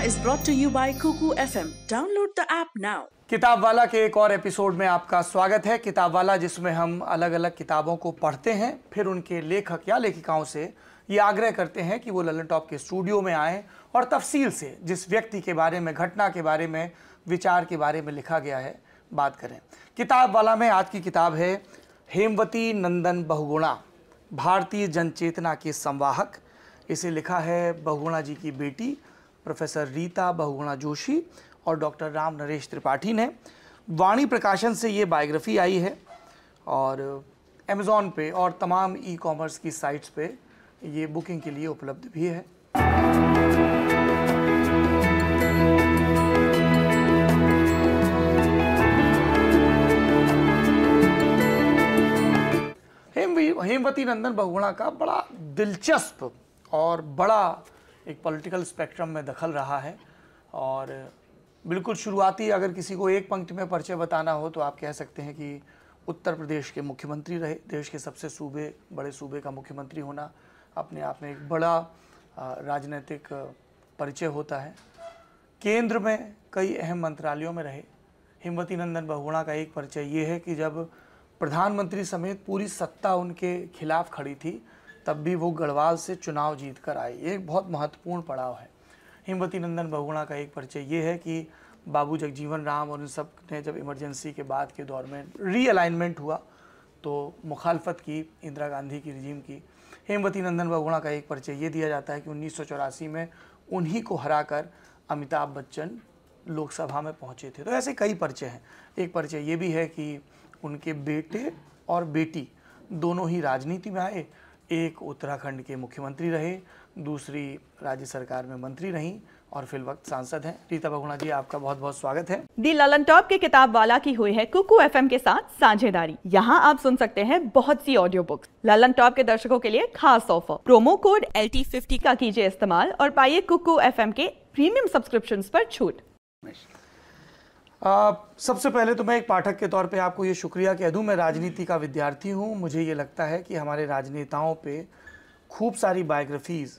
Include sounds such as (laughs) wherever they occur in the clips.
वाला is brought to you by Kuku FM download the app now Kitab Wala के एक और एपिसोड में आपका स्वागत है किताब वाला जिसमें हम अलग अलग किताबों को पढ़ते हैं फिर उनके लेखक या लेखिकाओं से ये आग्रह करते हैं कि वो ललन टॉप के स्टूडियो में आए और तफसील से जिस व्यक्ति के बारे में घटना के बारे में विचार के बारे में लिखा गया है बात करें किताब वाला में आज की किताब है हेमवती नंदन बहुगुणा भारतीय जनचेतना के संवाहक इसे लिखा है बहुगुणा जी की बेटी प्रोफेसर रीता बहुगुणा जोशी और डॉक्टर राम नरेश त्रिपाठी ने वाणी प्रकाशन से ये बायोग्राफी आई है और अमेजोन पे और तमाम ई कॉमर्स की साइट्स पे ये बुकिंग के लिए उपलब्ध भी है हेमवती नंदन बहुगुणा का बड़ा दिलचस्प और बड़ा एक पॉलिटिकल स्पेक्ट्रम में दखल रहा है और बिल्कुल शुरुआती अगर किसी को एक पंक्ति में परिचय बताना हो तो आप कह सकते हैं कि उत्तर प्रदेश के मुख्यमंत्री रहे देश के सबसे सूबे बड़े सूबे का मुख्यमंत्री होना अपने आप में एक बड़ा राजनीतिक परिचय होता है केंद्र में कई अहम मंत्रालयों में रहे हिमवती नंदन बहुगुणा का एक परिचय ये है कि जब प्रधानमंत्री समेत पूरी सत्ता उनके खिलाफ खड़ी थी तब भी वो गढ़वाल से चुनाव जीत कर आए ये एक बहुत महत्वपूर्ण पड़ाव है हिमवती नंदन बहुगुणा का एक परिचय ये है कि बाबू जगजीवन राम और इन सब ने जब इमरजेंसी के बाद के दौर में रीअलाइनमेंट हुआ तो मुखालफत की इंदिरा गांधी की रिजीम की हेमवती नंदन बहुगुणा का एक परिचय ये दिया जाता है कि उन्नीस में उन्हीं को हराकर अमिताभ बच्चन लोकसभा में पहुंचे थे तो ऐसे कई परिचय हैं एक परिचय ये भी है कि उनके बेटे और बेटी दोनों ही राजनीति में आए एक उत्तराखंड के मुख्यमंत्री रहे दूसरी राज्य सरकार में मंत्री रहीं और फिल वक्त सांसद हैं रीता भगुना जी आपका बहुत बहुत स्वागत है दी ललन टॉप के किताब वाला की हुई है कुकू एफएम के साथ साझेदारी यहाँ आप सुन सकते हैं बहुत सी ऑडियो बुक्स ललन टॉप के दर्शकों के लिए खास offer promo code L T fifty का कीजिए इस्तेमाल और पाइए कुकू एफ के प्रीमियम सब्सक्रिप्शन आरोप छूट सबसे पहले तो मैं एक पाठक के तौर पे आपको ये शुक्रिया कह दूं मैं राजनीति का विद्यार्थी हूं मुझे ये लगता है कि हमारे राजनेताओं पे खूब सारी बायोग्राफीज़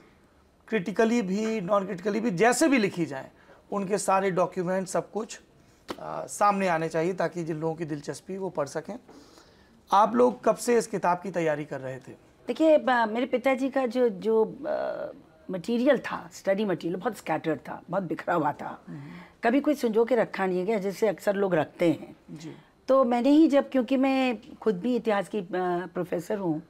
क्रिटिकली भी नॉन क्रिटिकली भी जैसे भी लिखी जाए उनके सारे डॉक्यूमेंट सब कुछ आ, सामने आने चाहिए ताकि जिन लोगों की दिलचस्पी वो पढ़ सकें आप लोग कब से इस किताब की तैयारी कर रहे थे देखिए मेरे पिताजी का जो जो मटेरियल था स्टडी मटेरियल बहुत स्कैटर्ड था बहुत बिखरा हुआ था हम्म। कभी कोई संजो के रखा नहीं गया जैसे अक्सर लोग रखते हैं जी तो मैंने ही जब क्योंकि मैं खुद भी इतिहास की प्रोफेसर हूँ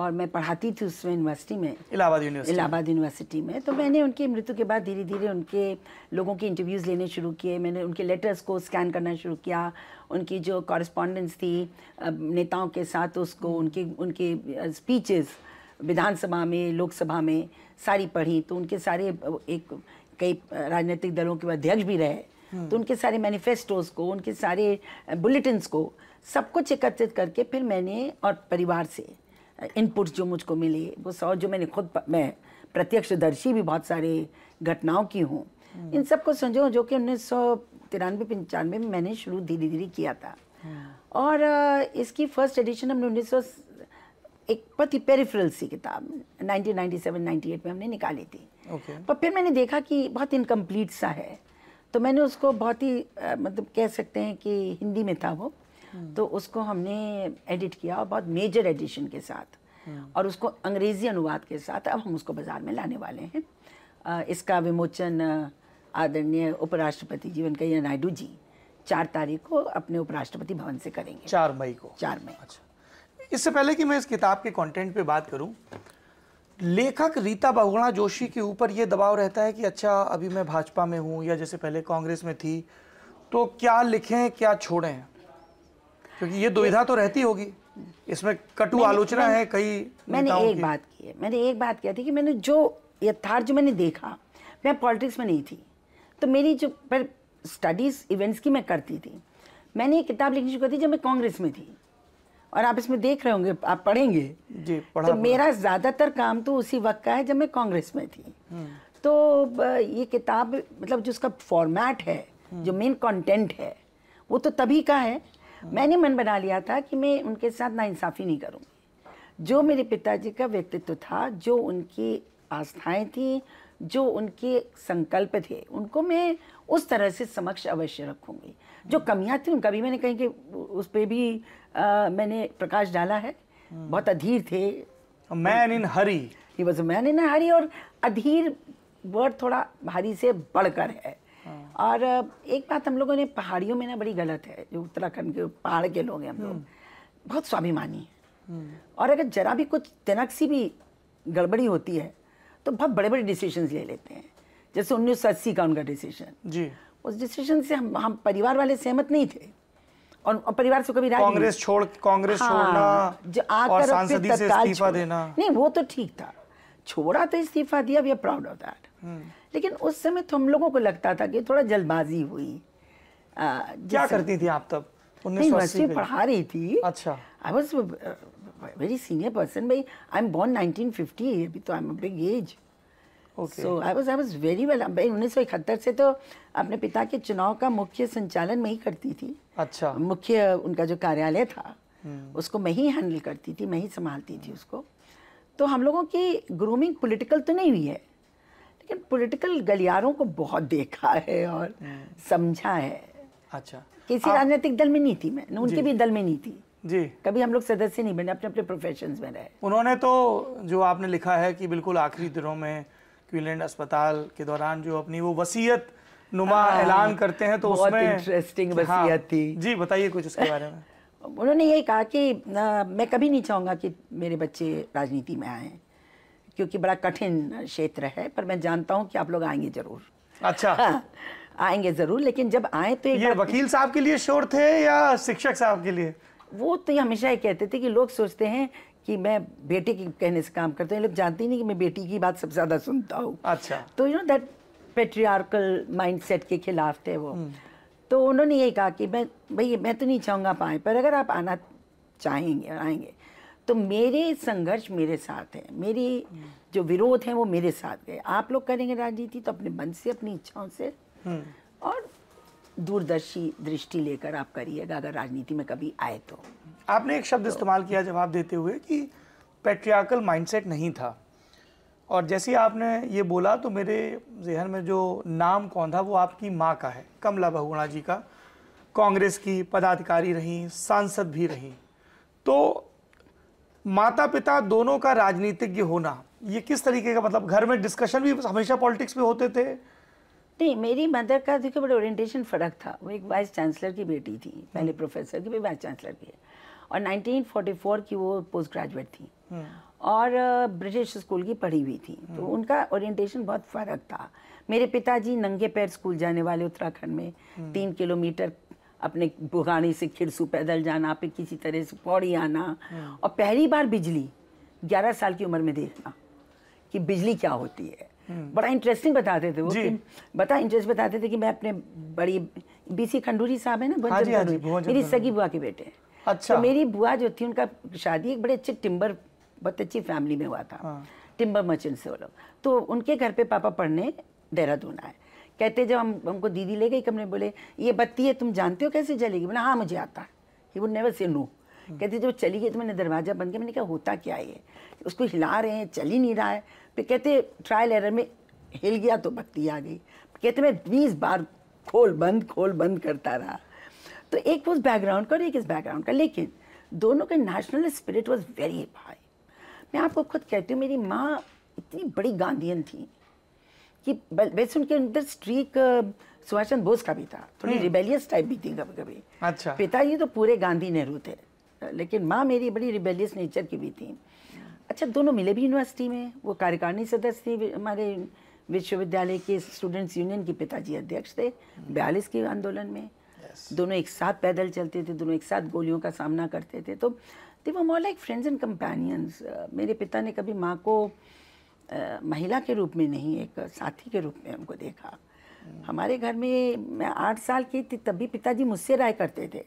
और मैं पढ़ाती थी उसमें यूनिवर्सिटी में इलाहाबाद यूनिवर्सिटी इलाहाबाद यूनिवर्सिटी में तो मैंने उनकी मृत्यु के बाद धीरे धीरे उनके लोगों के इंटरव्यूज़ लेने शुरू किए मैंने उनके लेटर्स को स्कैन करना शुरू किया उनकी जो कॉरेस्पॉन्डेंस थी नेताओं के साथ उसको उनके उनके स्पीचेस विधानसभा में लोकसभा में सारी पढ़ी तो उनके सारे एक कई राजनीतिक दलों के अध्यक्ष भी रहे हम्म। तो उनके सारे मैनिफेस्टोज को उनके सारे बुलेटिन को सब कुछ एकत्रित करके फिर मैंने और परिवार से इनपुट्स जो मुझको मिले वो सौ जो मैंने खुद मैं प्रत्यक्षदर्शी भी बहुत सारे घटनाओं की हूँ हम्म। इन सबको समझो जो कि उन्नीस सौ तिरानवे पंचानवे में मैंने शुरू धीरे धीरे किया था हम्म। और इसकी फर्स्ट एडिशन हमने उन्नीस सौ एक पति पेरीफ्रल सी किताब 1997-98 में हमने निकाली थी okay. पर फिर मैंने देखा कि बहुत इनकम्प्लीट सा है तो मैंने उसको बहुत ही मतलब कह सकते हैं कि हिंदी में था वो हम्म। तो उसको हमने एडिट किया और बहुत मेजर एडिशन के साथ हम्म। और उसको अंग्रेज़ी अनुवाद के साथ अब हम उसको बाज़ार में लाने वाले हैं आ, इसका विमोचन आदरणीय उपराष्ट्रपति जी वेंकैया नायडू जी चार तारीख को अपने उपराष्ट्रपति भवन से करेंगे चार मई को चार मई अच्छा इससे पहले कि मैं इस किताब के कंटेंट पे बात करूं लेखक रीता बहुगुणा जोशी के ऊपर ये दबाव रहता है कि अच्छा अभी मैं भाजपा में हूँ या जैसे पहले कांग्रेस में थी तो क्या लिखें क्या छोड़ें क्योंकि ये दुविधा तो रहती होगी इसमें कटु आलोचना है कई मैंने एक की। बात की है मैंने एक बात किया थी कि मैंने जो यथार्थ जो मैंने देखा मैं पॉलिटिक्स में नहीं थी तो मेरी जो पर स्टडीज इवेंट्स की मैं करती थी मैंने ये किताब लिखनी शुरू कर दी जब मैं कांग्रेस में थी और आप इसमें देख रहे होंगे आप पढ़ेंगे जी पढ़ा तो मेरा ज़्यादातर काम तो उसी वक्त का है जब मैं कांग्रेस में थी हम्म। तो ये किताब मतलब जो उसका फॉर्मेट है हम्म। जो मेन कंटेंट है वो तो तभी का है हम्म। मैंने मन बना लिया था कि मैं उनके साथ नाइंसाफ़ी नहीं करूँगी जो मेरे पिताजी का व्यक्तित्व था जो उनकी आस्थाएं थी जो उनके संकल्प थे उनको मैं उस तरह से समक्ष अवश्य रखूंगी जो कमियाँ थी उनका भी मैंने कहीं कि उस पर भी आ, मैंने प्रकाश डाला है हम्म। बहुत अधीर थे man in hurry he was man in hurry और अधीर वर्ड थोड़ा भारी से बढ़कर है हाँ। और एक बात हम लोगों ने पहाड़ियों में ना बड़ी गलत है जो उत्तराखंड के पहाड़ के लोग हैं हम लोग हम्म। बहुत स्वाभिमानी है हम्म। और अगर जरा भी कुछ तिनक सी भी गड़बड़ी होती है तो बहुत बड़े बड़े डिसीजन ले लेते हैं जैसे उन्नीस सौ अस्सी का उनका डिसीजन जी उस डिसीजन से हम हम परिवार वाले सहमत नहीं थे और, और परिवार से कभी कांग्रेस छोड़ कांग्रेस हाँ, छोड़ना जो आकर और फिर तत्काल इस्तीफा देना नहीं वो तो ठीक था छोड़ा तो इस्तीफा दिया we are proud of that लेकिन उस समय तो हम लोगों को लगता था कि थोड़ा जल्दबाजी हुई आ, क्या करती थी आप तब उन्नीस सौ पढ़ा रही थी अच्छा I was very senior person by I'm born 1950 अभी तो I'm a big age. Okay. So I was I was very well भाई 1971 से तो अपने पिता के चुनाव का मुख्य संचालन मैं ही करती थी. अच्छा. मुख्य उनका जो कार्यालय था हम्म। उसको मैं ही हैंडल करती थी मैं ही संभालती थी उसको. तो हम लोगों की ग्रूमिंग पॉलिटिकल तो नहीं हुई है लेकिन पॉलिटिकल गलियारों को बहुत देखा है और हम्म। समझा है अच्छा किसी राजनीतिक दल में नहीं थी मैं उनके भी दल में नहीं थी जी कभी हम लोग सदस्य नहीं बने अपने अपने प्रोफेशन में रहे उन्होंने तो जो आपने लिखा है कि बिल्कुल आखिरी दिनों में क्वीलैंड अस्पताल के दौरान जो अपनी वो वसीयत नुमा हाँ, ऐलान करते हैं तो उसमें इंटरेस्टिंग हाँ। वसीयत थी जी बताइए कुछ उसके बारे में (laughs) उन्होंने ये कहा कि मैं कभी नहीं चाहूँगा कि मेरे बच्चे राजनीति में आए क्योंकि बड़ा कठिन क्षेत्र है पर मैं जानता हूँ कि आप लोग आएंगे जरूर अच्छा हाँ, आएंगे जरूर लेकिन जब आए तो ये वकील साहब के लिए शोर थे या शिक्षक साहब के लिए वो तो ये हमेशा ही कहते थे कि लोग सोचते हैं कि मैं बेटे के कहने से काम करता हूँ लोग जानते ही नहीं कि मैं बेटी की बात सबसे ज़्यादा सुनता हूँ अच्छा तो you know that patriarchal mind के खिलाफ थे वो हम्म। तो उन्होंने ये कहा कि मैं भाई मैं तो नहीं चाहूँगा आप पर अगर आप आना चाहेंगे आएंगे तो मेरे संघर्ष मेरे साथ है मेरी हम्म। जो विरोध है वो मेरे साथ गए आप लोग करेंगे राजनीति तो अपने मन से अपनी इच्छाओं से हम्म। और दूरदर्शी दृष्टि लेकर आप करिएगा अगर राजनीति में कभी आए तो आपने एक शब्द तो, इस्तेमाल किया जवाब देते हुए कि पेट्रियाकल माइंडसेट नहीं था और जैसे आपने ये बोला तो मेरे जहन में जो नाम कौन था वो आपकी माँ का है कमला बहुगुणा जी का कांग्रेस की पदाधिकारी रहीं सांसद भी रहीं तो माता पिता दोनों का राजनीतिज्ञ होना ये किस तरीके का मतलब घर में डिस्कशन भी हमेशा पॉलिटिक्स में होते थे नहीं मेरी मदर का देखिए बड़े ओरिएंटेशन फ़र्क था वो एक वाइस चांसलर की बेटी थी हम्म। पहले प्रोफेसर की भी वाइस चांसलर की है और 1944 की वो पोस्ट ग्रेजुएट थी हम्म। और ब्रिटिश स्कूल की पढ़ी हुई थी तो हम्म। उनका ओरिएंटेशन बहुत फ़र्क था मेरे पिताजी नंगे पैर स्कूल जाने वाले उत्तराखंड में तीन किलोमीटर अपने बुगानी से खिरसू पैदल जाना फिर किसी तरह से पौड़ी आना और पहली बार बिजली ग्यारह साल की उम्र में देखना कि बिजली क्या होती है हम्म। बड़ा इंटरेस्टिंग बताते थे वो बता इंटरेस्ट बताते थे कि मैं अपने बड़ी बीसी खंडूरी साहब है ना हाँ जी, हाँ जी, मेरी सगी बुआ के बेटे अच्छा तो मेरी बुआ जो थी उनका शादी एक बड़े अच्छे टिम्बर बहुत अच्छी फैमिली में हुआ था टिम्बर मर्चेंट से वो लोग तो उनके घर पे पापा पढ़ने देहरादून आए कहते जब हम हमको दीदी ले गई कमरे बोले ये बत्ती है तुम जानते हो कैसे जलेगी बोले हाँ मुझे आता है he would never say no कहते जब चली गई तो मैंने दरवाज़ा बंद किया मैंने कहा होता क्या ये उसको हिला रहे हैं चल ही नहीं रहा है कहते ट्रायल एरर में हिल गया तो भक्ति आ गई कहते मैं बीस बार खोल बंद खोल बंद करता रहा तो एक उस बैकग्राउंड का और एक इस बैकग्राउंड का लेकिन दोनों के national spirit was very high मैं आपको खुद कहती हूँ मेरी माँ इतनी बड़ी गांधीन थी कि वैसे उनके अंदर स्ट्रीक सुभाष चंद्र बोस का भी था थोड़ी रिबेलियस हम्म। टाइप भी थी कभी कभी अच्छा पिताजी तो पूरे गांधी नेहरू थे लेकिन माँ मेरी बड़ी रिबेलियस नेचर की भी थी अच्छा दोनों मिले भी यूनिवर्सिटी में वो कार्यकारिणी सदस्य थी हमारे विश्वविद्यालय के स्टूडेंट्स यूनियन के पिताजी अध्यक्ष थे hmm. बयालीस के आंदोलन में yes. दोनों एक साथ पैदल चलते थे दोनों एक साथ गोलियों का सामना करते थे तो दे वो more like friends and companions मेरे पिता ने कभी माँ को आ, uh, महिला के रूप में नहीं एक साथी के रूप में हमको देखा hmm. हमारे घर में मैं आठ साल की थी तभी पिताजी मुझसे राय करते थे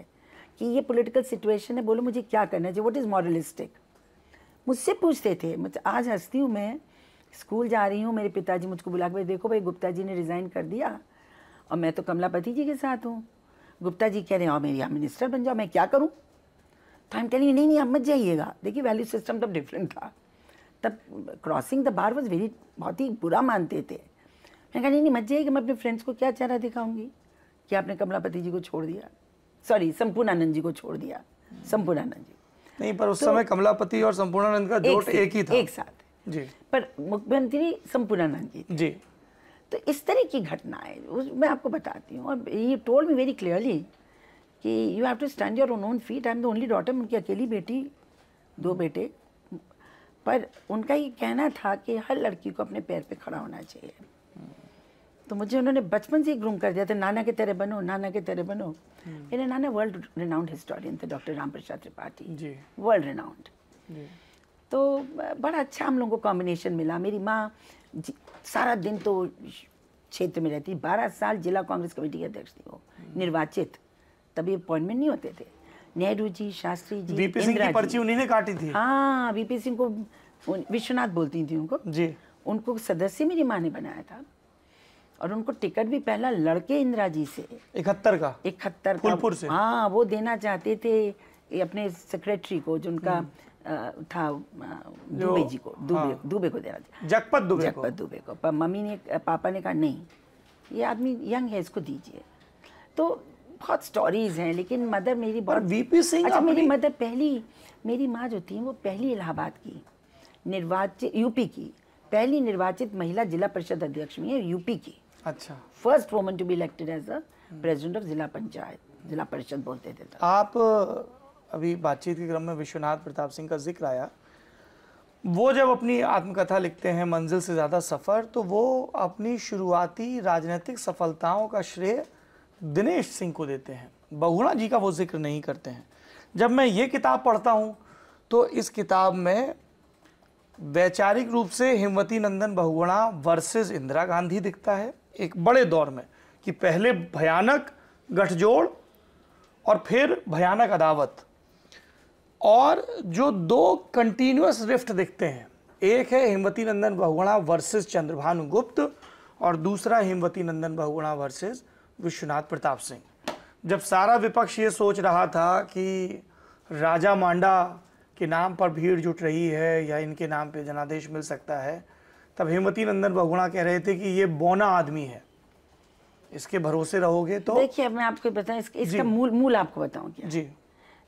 कि ये पॉलिटिकल सिचुएशन है बोलो मुझे क्या करना चाहिए व्हाट इज़ मॉरलिस्टिक मुझसे पूछते थे मुझ आज हंसती हूँ मैं स्कूल जा रही हूँ मेरे पिताजी मुझको बुला के देखो भाई गुप्ता जी ने रिज़ाइन कर दिया और मैं तो कमलापति जी के साथ हूँ गुप्ता जी कह रहे हैं और मेरी यहाँ मिनिस्टर बन जाओ मैं क्या करूँ तो हम टेलिंग नहीं नहीं आप मत जाइएगा देखिए वैल्यू सिस्टम तब डिफरेंट था तब crossing the bar was very बहुत ही बुरा मानते थे मैंने कहा नहीं नहीं मत जाइएगा मैं अपने फ्रेंड्स को क्या चेहरा दिखाऊंगी कि आपने कमलापति जी को छोड़ दिया सॉरी संपूर्ण आनंद जी को छोड़ दिया संपूर्ण आनंद जी नहीं पर उस तो, समय कमलापति और संपूर्णानंद का जोट एक, एक ही था एक साथ जी पर मुख्यमंत्री संपूर्णानंद जी जी तो इस तरह की घटनाएं उस मैं आपको बताती हूँ और ये टोल मी वेरी क्लियरली कि you have to stand your own own feet I am the only daughter उनकी अकेली बेटी दो बेटे पर उनका ये कहना था कि हर लड़की को अपने पैर पे खड़ा होना चाहिए तो मुझे उन्होंने बचपन से ही ग्रूम कर दिया था नाना के तेरे बनो नाना के तेरे बनो मेरे हम्म। नाना वर्ल्ड रिनाउंड हिस्टोरियन थे doctor Ram Prasad Tripathi world renowned तो बड़ा अच्छा हम लोगों को कॉम्बिनेशन मिला मेरी माँ सारा दिन तो क्षेत्र में रहती बारह साल जिला कांग्रेस कमेटी की अध्यक्ष थी वो हम्म। निर्वाचित तभी अपॉइंटमेंट नहीं होते थे नेहरू जी शास्त्री जी बीपी सिंह की पर्ची उन्हीं ने काटी थी हाँ बीपी सिंह को विश्वनाथ बोलती थी उनको जी उनको सदस्य मेरी माँ ने बनाया था और उनको टिकट भी पहला लड़के इंदिरा जी से इकहत्तर का इकहत्तर फूलपुर से हाँ वो देना चाहते थे अपने सेक्रेटरी को जिनका हम्म। था दुबे जी को दुबे हाँ। दुबे को देना था जगपत दुबे जगपत दुबे को पर मम्मी ने पापा ने कहा नहीं ये आदमी यंग है इसको दीजिए तो बहुत स्टोरीज हैं लेकिन मदर मेरी बहुत वीपी सिंह अच्छा मेरी मदर पहली मेरी माँ जो थी वो पहली इलाहाबाद की निर्वाचित यूपी की पहली निर्वाचित महिला जिला परिषद अध्यक्ष भी है यूपी की अच्छा first woman to be elected as a president of जिला पंचायत जिला परिषद बोलते थे तो। आप अभी बातचीत के क्रम में विश्वनाथ प्रताप सिंह का जिक्र आया वो जब अपनी आत्मकथा लिखते हैं मंजिल से ज़्यादा सफ़र तो वो अपनी शुरुआती राजनीतिक सफलताओं का श्रेय दिनेश सिंह को देते हैं बहुणा जी का वो जिक्र नहीं करते हैं जब मैं ये किताब पढ़ता हूँ तो इस किताब में वैचारिक रूप से हिमवती नंदन बहुगुणा वर्सेस इंदिरा गांधी दिखता है एक बड़े दौर में कि पहले भयानक गठजोड़ और फिर भयानक अदावत और जो दो कंटिन्यूस रिफ्ट दिखते हैं एक है हिमवती नंदन बहुगुणा वर्सेस चंद्रभानु गुप्त और दूसरा हिमवती नंदन बहुगुणा वर्सेस विश्वनाथ प्रताप सिंह जब सारा विपक्ष ये सोच रहा था कि राजा मांडा के नाम पर भीड़ जुट रही है या इनके नाम पे जनादेश मिल सकता है तब हेमती नंदन बहुगुणा कह रहे थे कि ये बौना आदमी है इसके भरोसे रहोगे तो देखिए अब मैं आपको बताऊं इस, इसका मूल मूल आपको बताऊं क्या जी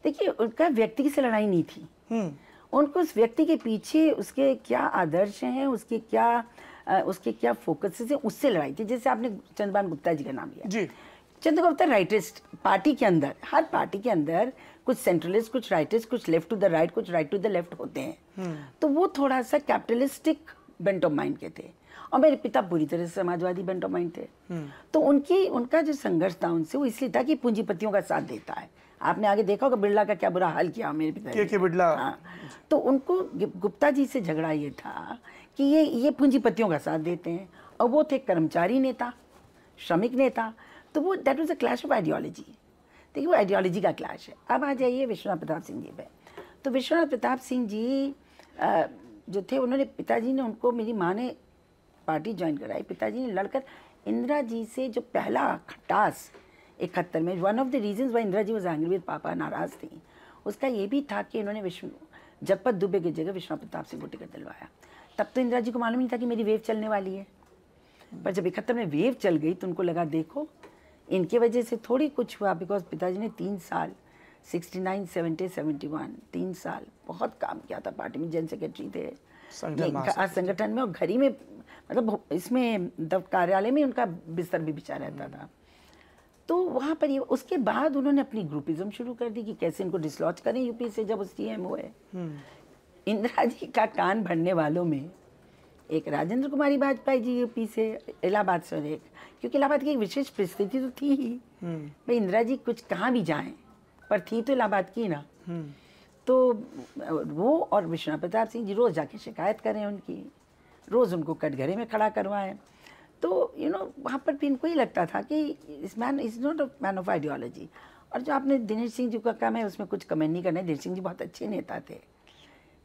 देखिए उनका व्यक्ति से लड़ाई नहीं थी हम्म। उनको उस व्यक्ति के पीछे उसके क्या आदर्श हैं उसके क्या आ, उसके क्या फोकस है उससे लड़ाई थी जैसे आपने चंद्रबान गुप्ता जी का नाम लिया जी चंद्र गुप्ता राइटिस्ट पार्टी के अंदर हर पार्टी के अंदर कुछ सेंट्रलिस्ट कुछ राइटिस्ट कुछ लेफ्ट टू द राइट कुछ राइट टू द लेफ्ट होते हैं हम्म। तो वो थोड़ा सा कैपिटलिस्टिक बेंट ऑफ माइंड के थे और मेरे पिता बुरी तरह से समाजवादी बेंट ऑफ माइंड थे हम्म। तो उनकी उनका जो संघर्ष था उनसे वो इसलिए था कि पूंजीपतियों का साथ देता है आपने आगे देखा होगा बिरला का क्या बुरा हाल किया मेरे पिता के के बिरला हाँ तो उनको गुप्ता जी से झगड़ा ये था कि ये ये पूंजीपतियों का साथ देते हैं और वो थे कर्मचारी नेता श्रमिक नेता तो वो that was a clash of ideology देखिए वो आइडियोलॉजी का क्लैश है अब आ जाइए विश्वनाथ प्रताप सिंह जी पे तो विश्वनाथ प्रताप सिंह जी जो थे उन्होंने पिताजी ने उनको मेरी माँ ने पार्टी ज्वाइन कराई पिताजी ने लड़कर इंदिरा जी से जो पहला खटास इकहत्तर में one of the reason why Indira ji वो जहांगीर पापा नाराज़ थी उसका ये भी था कि इन्होंने विष्णु जगपत दुबे की जगह विश्वा प्रताप सिंह को टिकट दिलवाया तब तो इंदिरा जी को मालूम नहीं था कि मेरी वेव चलने वाली है पर जब इकहत्तर में वेव चल गई तो उनको लगा देखो इनके वजह से थोड़ी कुछ हुआ बिकॉज पिताजी ने तीन साल सेवेंटी 70, तीन साल बहुत काम किया था पार्टी में जन सेक्रेटरी थे संगठन हाँ, में और घर ही में मतलब इसमें कार्यालय में उनका बिस्तर भी बिछा रहता हम्म। था तो वहाँ पर ये उसके बाद उन्होंने अपनी ग्रुपिज्म शुरू कर दी कि कैसे इनको डिसलॉज करें यूपी से जब सी एम हुए हम्म। इंदिरा जी का कान भरने वालों में एक राजेंद्र कुमारी वाजपेयी जी यूपी से इलाहाबाद से एक क्योंकि इलाहाबाद की एक विशेष परिस्थिति तो थी ही हम्म। भाई इंदिरा जी कुछ कहाँ भी जाएं पर थी तो इलाहाबाद की ना हम्म। तो वो और विश्वनाथ प्रताप सिंह जी रोज़ जाके शिकायत करें उनकी रोज़ उनको कटघरे में खड़ा करवाएं तो यू नो वहाँ पर भी इनको ही लगता था कि इस man is not a man of ideology और जो आपने दिनेश सिंह जी का काम है उसमें कुछ कमेंट नहीं करना है दिनेश सिंह जी बहुत अच्छे नेता थे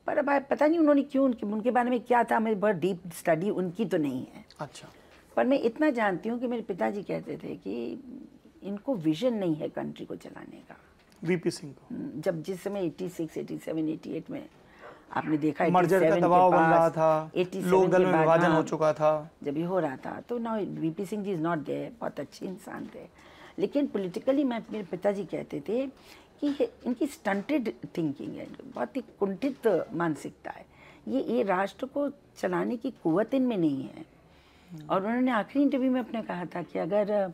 पर अब पता नहीं उन्होंने क्यों उनके उनके बारे में क्या था मेरी बहुत डीप स्टडी उनकी तो नहीं है अच्छा पर मैं इतना जानती हूँ कि मेरे पिताजी कहते थे कि इनको विजन नहीं है कंट्री को चलाने का वीपी सिंह को hmm, जब जिस समय 86, 87, 88 में आपने देखा मर्जर का दबाव बन रहा था लोग दल में विभाजन हो हाँ, चुका था जब ये हो रहा था तो ना VP Singh ji is not there बहुत अच्छे इंसान थे लेकिन पॉलिटिकली मैं मेरे पिताजी कहते थे कि इनकी स्टंटेड थिंकिंग है बहुत ही कुंठित मानसिकता है ये ये राष्ट्र को चलाने की कुवत इनमें नहीं है और उन्होंने आखिरी इंटरव्यू में अपने कहा था कि अगर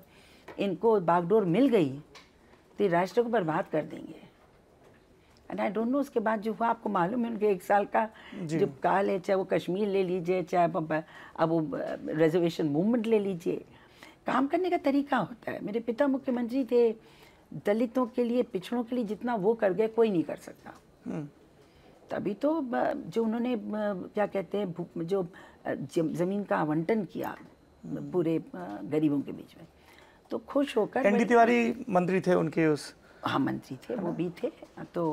इनको बागडोर मिल गई तो राष्ट्र को बर्बाद कर देंगे एंड आई डोंट नो उसके बाद जो हुआ आपको मालूम है उनके एक साल का जो काल है चाहे वो कश्मीर ले लीजिए चाहे अब वो रिजर्वेशन मूवमेंट ले लीजिए काम करने का तरीका होता है मेरे पिता मुख्यमंत्री थे दलितों के लिए पिछड़ों के लिए जितना वो कर गए कोई नहीं कर सकता हम्म। तभी तो जो उन्होंने क्या कहते हैं जो ज़मीन का आवंटन किया हम्म। पूरे गरीबों के बीच में तो खुश होकर एनडी तिवारी मंत्री थे उनके उस हाँ मंत्री थे वो हाँ। भी थे तो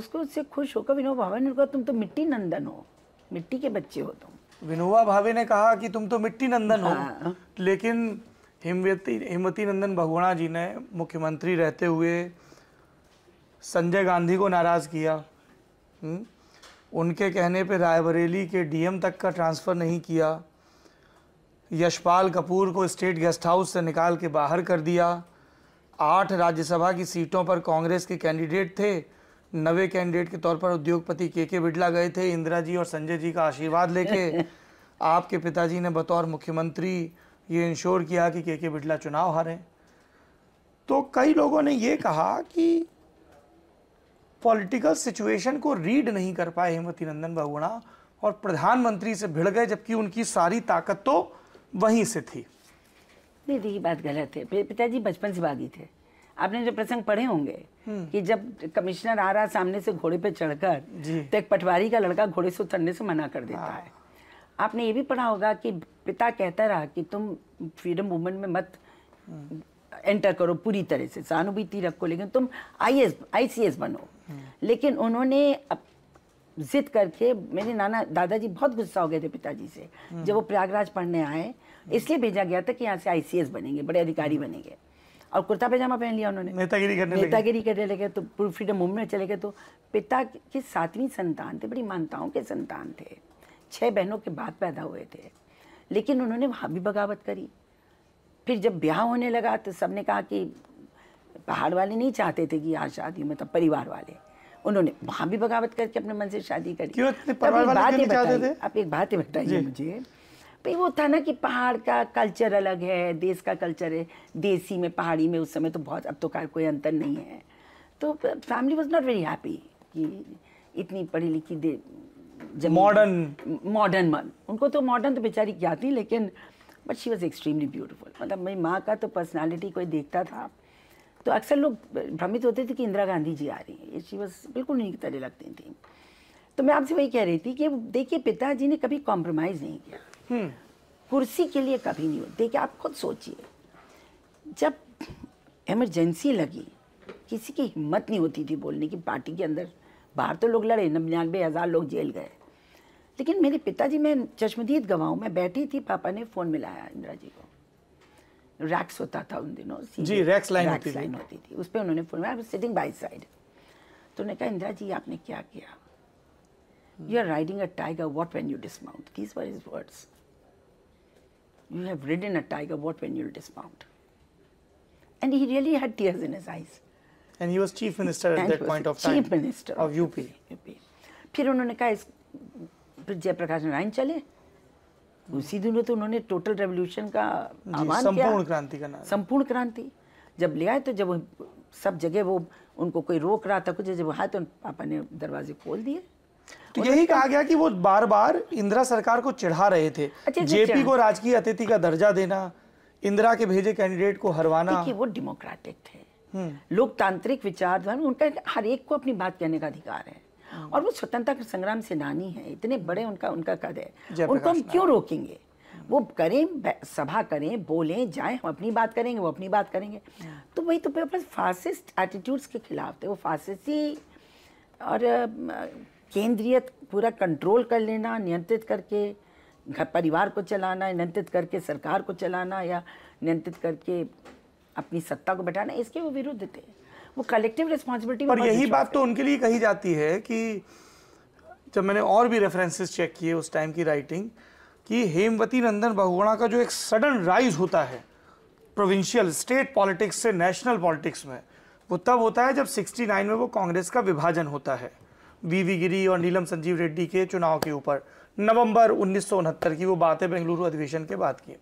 उसको उससे खुश होकर विनोद भावे ने कहा तुम तो मिट्टी नंदन हो मिट्टी के बच्चे हो तुम विनोबा भावे ने कहा कि तुम तो मिट्टी नंदन हाँ। हो लेकिन हिमवती हिमवती नंदन भगवाना जी ने मुख्यमंत्री रहते हुए संजय गांधी को नाराज़ किया हुँ? हम्म। उनके कहने पे रायबरेली के डीएम तक का ट्रांसफ़र नहीं किया यशपाल कपूर को स्टेट गेस्ट हाउस से निकाल के बाहर कर दिया आठ राज्यसभा की सीटों पर कांग्रेस के कैंडिडेट थे नवे कैंडिडेट के तौर पर उद्योगपति के के बिड़ला गए थे इंदिरा जी और संजय जी का आशीर्वाद लेके (laughs) आपके पिताजी ने बतौर मुख्यमंत्री ये इंश्योर किया कि के के बिड़ला चुनाव हारे तो कई लोगों ने ये कहा कि पॉलिटिकल सिचुएशन को रीड नहीं कर पाए हेमवती नंदन बहुगुणा और प्रधानमंत्री से भिड़ गए जबकि उनकी सारी ताकत तो वहीं से थी नहीं देखिए बात गलत है पिताजी बचपन से बागी थे आपने जो प्रसंग पढ़े होंगे हम्म। कि जब कमिश्नर आ रहा सामने से घोड़े पे चढ़कर तो एक पटवारी का लड़का घोड़े से उतरने से मना कर देता हाँ। है आपने ये भी पढ़ा होगा कि पिता कहता रहा कि तुम फ्रीडम मूवमेंट में मत एंटर हम्म। करो पूरी तरह से सहानुभूति रखो लेकिन तुम I S I C S बनो हम्म। लेकिन उन्होंने जिद करके मेरे नाना दादाजी बहुत गुस्सा हो गए थे पिताजी से जब वो प्रयागराज पढ़ने आए इसलिए भेजा गया था कि यहाँ से आई बनेंगे बड़े अधिकारी हम्म। बनेंगे और कुर्ता पैजामा पहन लिया उन्होंने नेतागिरी करने नेतागिरी करने लगे तो पूर्व फ्रीडम मूवमेंट चले गए तो पिता की सातवीं संतान थे बड़ी मानताओं के संतान थे छः बहनों के बाद पैदा हुए थे लेकिन उन्होंने वहाँ भी बगावत करी फिर जब ब्याह होने लगा तो सबने कहा कि पहाड़ वाले नहीं चाहते थे कि यहाँ शादी मतलब परिवार वाले उन्होंने वहाँ भी बगावत करके अपने मन से शादी करी क्यों बात आप एक बात बताइए मुझे भाई वो था ना कि पहाड़ का कल्चर अलग है देश का कल्चर है देसी में पहाड़ी में उस समय तो बहुत अब तो कार कोई अंतर नहीं है तो family was not very happy कि इतनी पढ़ी लिखी दे मॉडर्न मॉडर्न मन उनको तो मॉडर्न तो बेचारी क्या थी लेकिन but she was extremely beautiful मतलब मेरी माँ का तो पर्सनैलिटी कोई देखता था तो अक्सर लोग भ्रमित होते थे कि इंदिरा गांधी जी आ रही हैं ये चीज बिल्कुल नहीं तरह लगती थी तो मैं आपसे वही कह रही थी कि देखिए पिताजी ने कभी कॉम्प्रोमाइज़ नहीं किया हम्म। कुर्सी के लिए कभी नहीं हो देखिए आप खुद सोचिए जब एमरजेंसी लगी किसी की हिम्मत नहीं होती थी बोलने की पार्टी के अंदर बाहर तो लोग लड़े नब्बे हज़ार लोग जेल गए लेकिन मेरे पिताजी मैं चश्मदीद गवाऊँ मैं बैठी थी पापा ने फ़ोन मिलाया इंदिरा जी को रैक्स होता था उन दिनों जी रैक्स लाइन रैक्स लाइन होती थी उस पर उन्होंने phone I sitting by side तो उन्होंने कहा इंदिरा जी आपने क्या किया you are riding a tiger what when you dismount these were his words you have ridden a tiger what when you dismount and he really had tears in his eyes and he was chief minister at that point of time chief minister of UP फिर उन्होंने कहा इस जयप्रकाश नारायण चले उसी दिनों तो उन्होंने total revolution का आह्वान किया संपूर्ण क्रांति का नाम संपूर्ण क्रांति जब ले आए तो जब सब जगह वो उनको कोई रोक रहा था कुछ जब आए तो पापा ने दरवाजे खोल दिए तो यही कहा गया कि वो बार बार इंदिरा सरकार को चढ़ा रहे थे अच्छा, अच्छा, जेपी अच्छा। को राजकीय अतिथि का दर्जा देना इंदिरा के भेजे कैंडिडेट को हरवाना वो डेमोक्रेटिक थे हम्म। लोकतांत्रिक विचारधारा उनका हर एक को अपनी बात कहने का अधिकार है हाँ। और वो स्वतंत्रता संग्राम सेनानी है इतने बड़े उनका उनका कद है उनको हम क्यों रोकेंगे वो करें सभा करें बोलें जाएं हम अपनी बात करेंगे वो अपनी बात करेंगे हाँ। तो वही तो बस फासिस्ट एटीट्यूड्स के खिलाफ थे वो फासिस्टी और केंद्रियत पूरा कंट्रोल कर लेना नियंत्रित करके घर परिवार को चलाना नियंत्रित करके सरकार को चलाना या नियंत्रित करके अपनी सत्ता को बैठाना इसके वो विरुद्ध थे वो कलेक्टिव रिस्पॉन्सिबिलिटी पर यही बात तो उनके लिए कही जाती है कि जब मैंने और भी रेफरेंसेस चेक किए उस टाइम की राइटिंग कि हेमवती नंदन बहुगुणा का जो एक सडन राइज होता है प्रोविंशियल स्टेट पॉलिटिक्स से नेशनल पॉलिटिक्स में वो तब होता है जब 69 में वो कांग्रेस का विभाजन होता है वी वी गिरी और नीलम संजीव रेड्डी के चुनाव के ऊपर नवंबर उन्नीस की वो बातें बेंगलुरु अधिवेशन के बाद की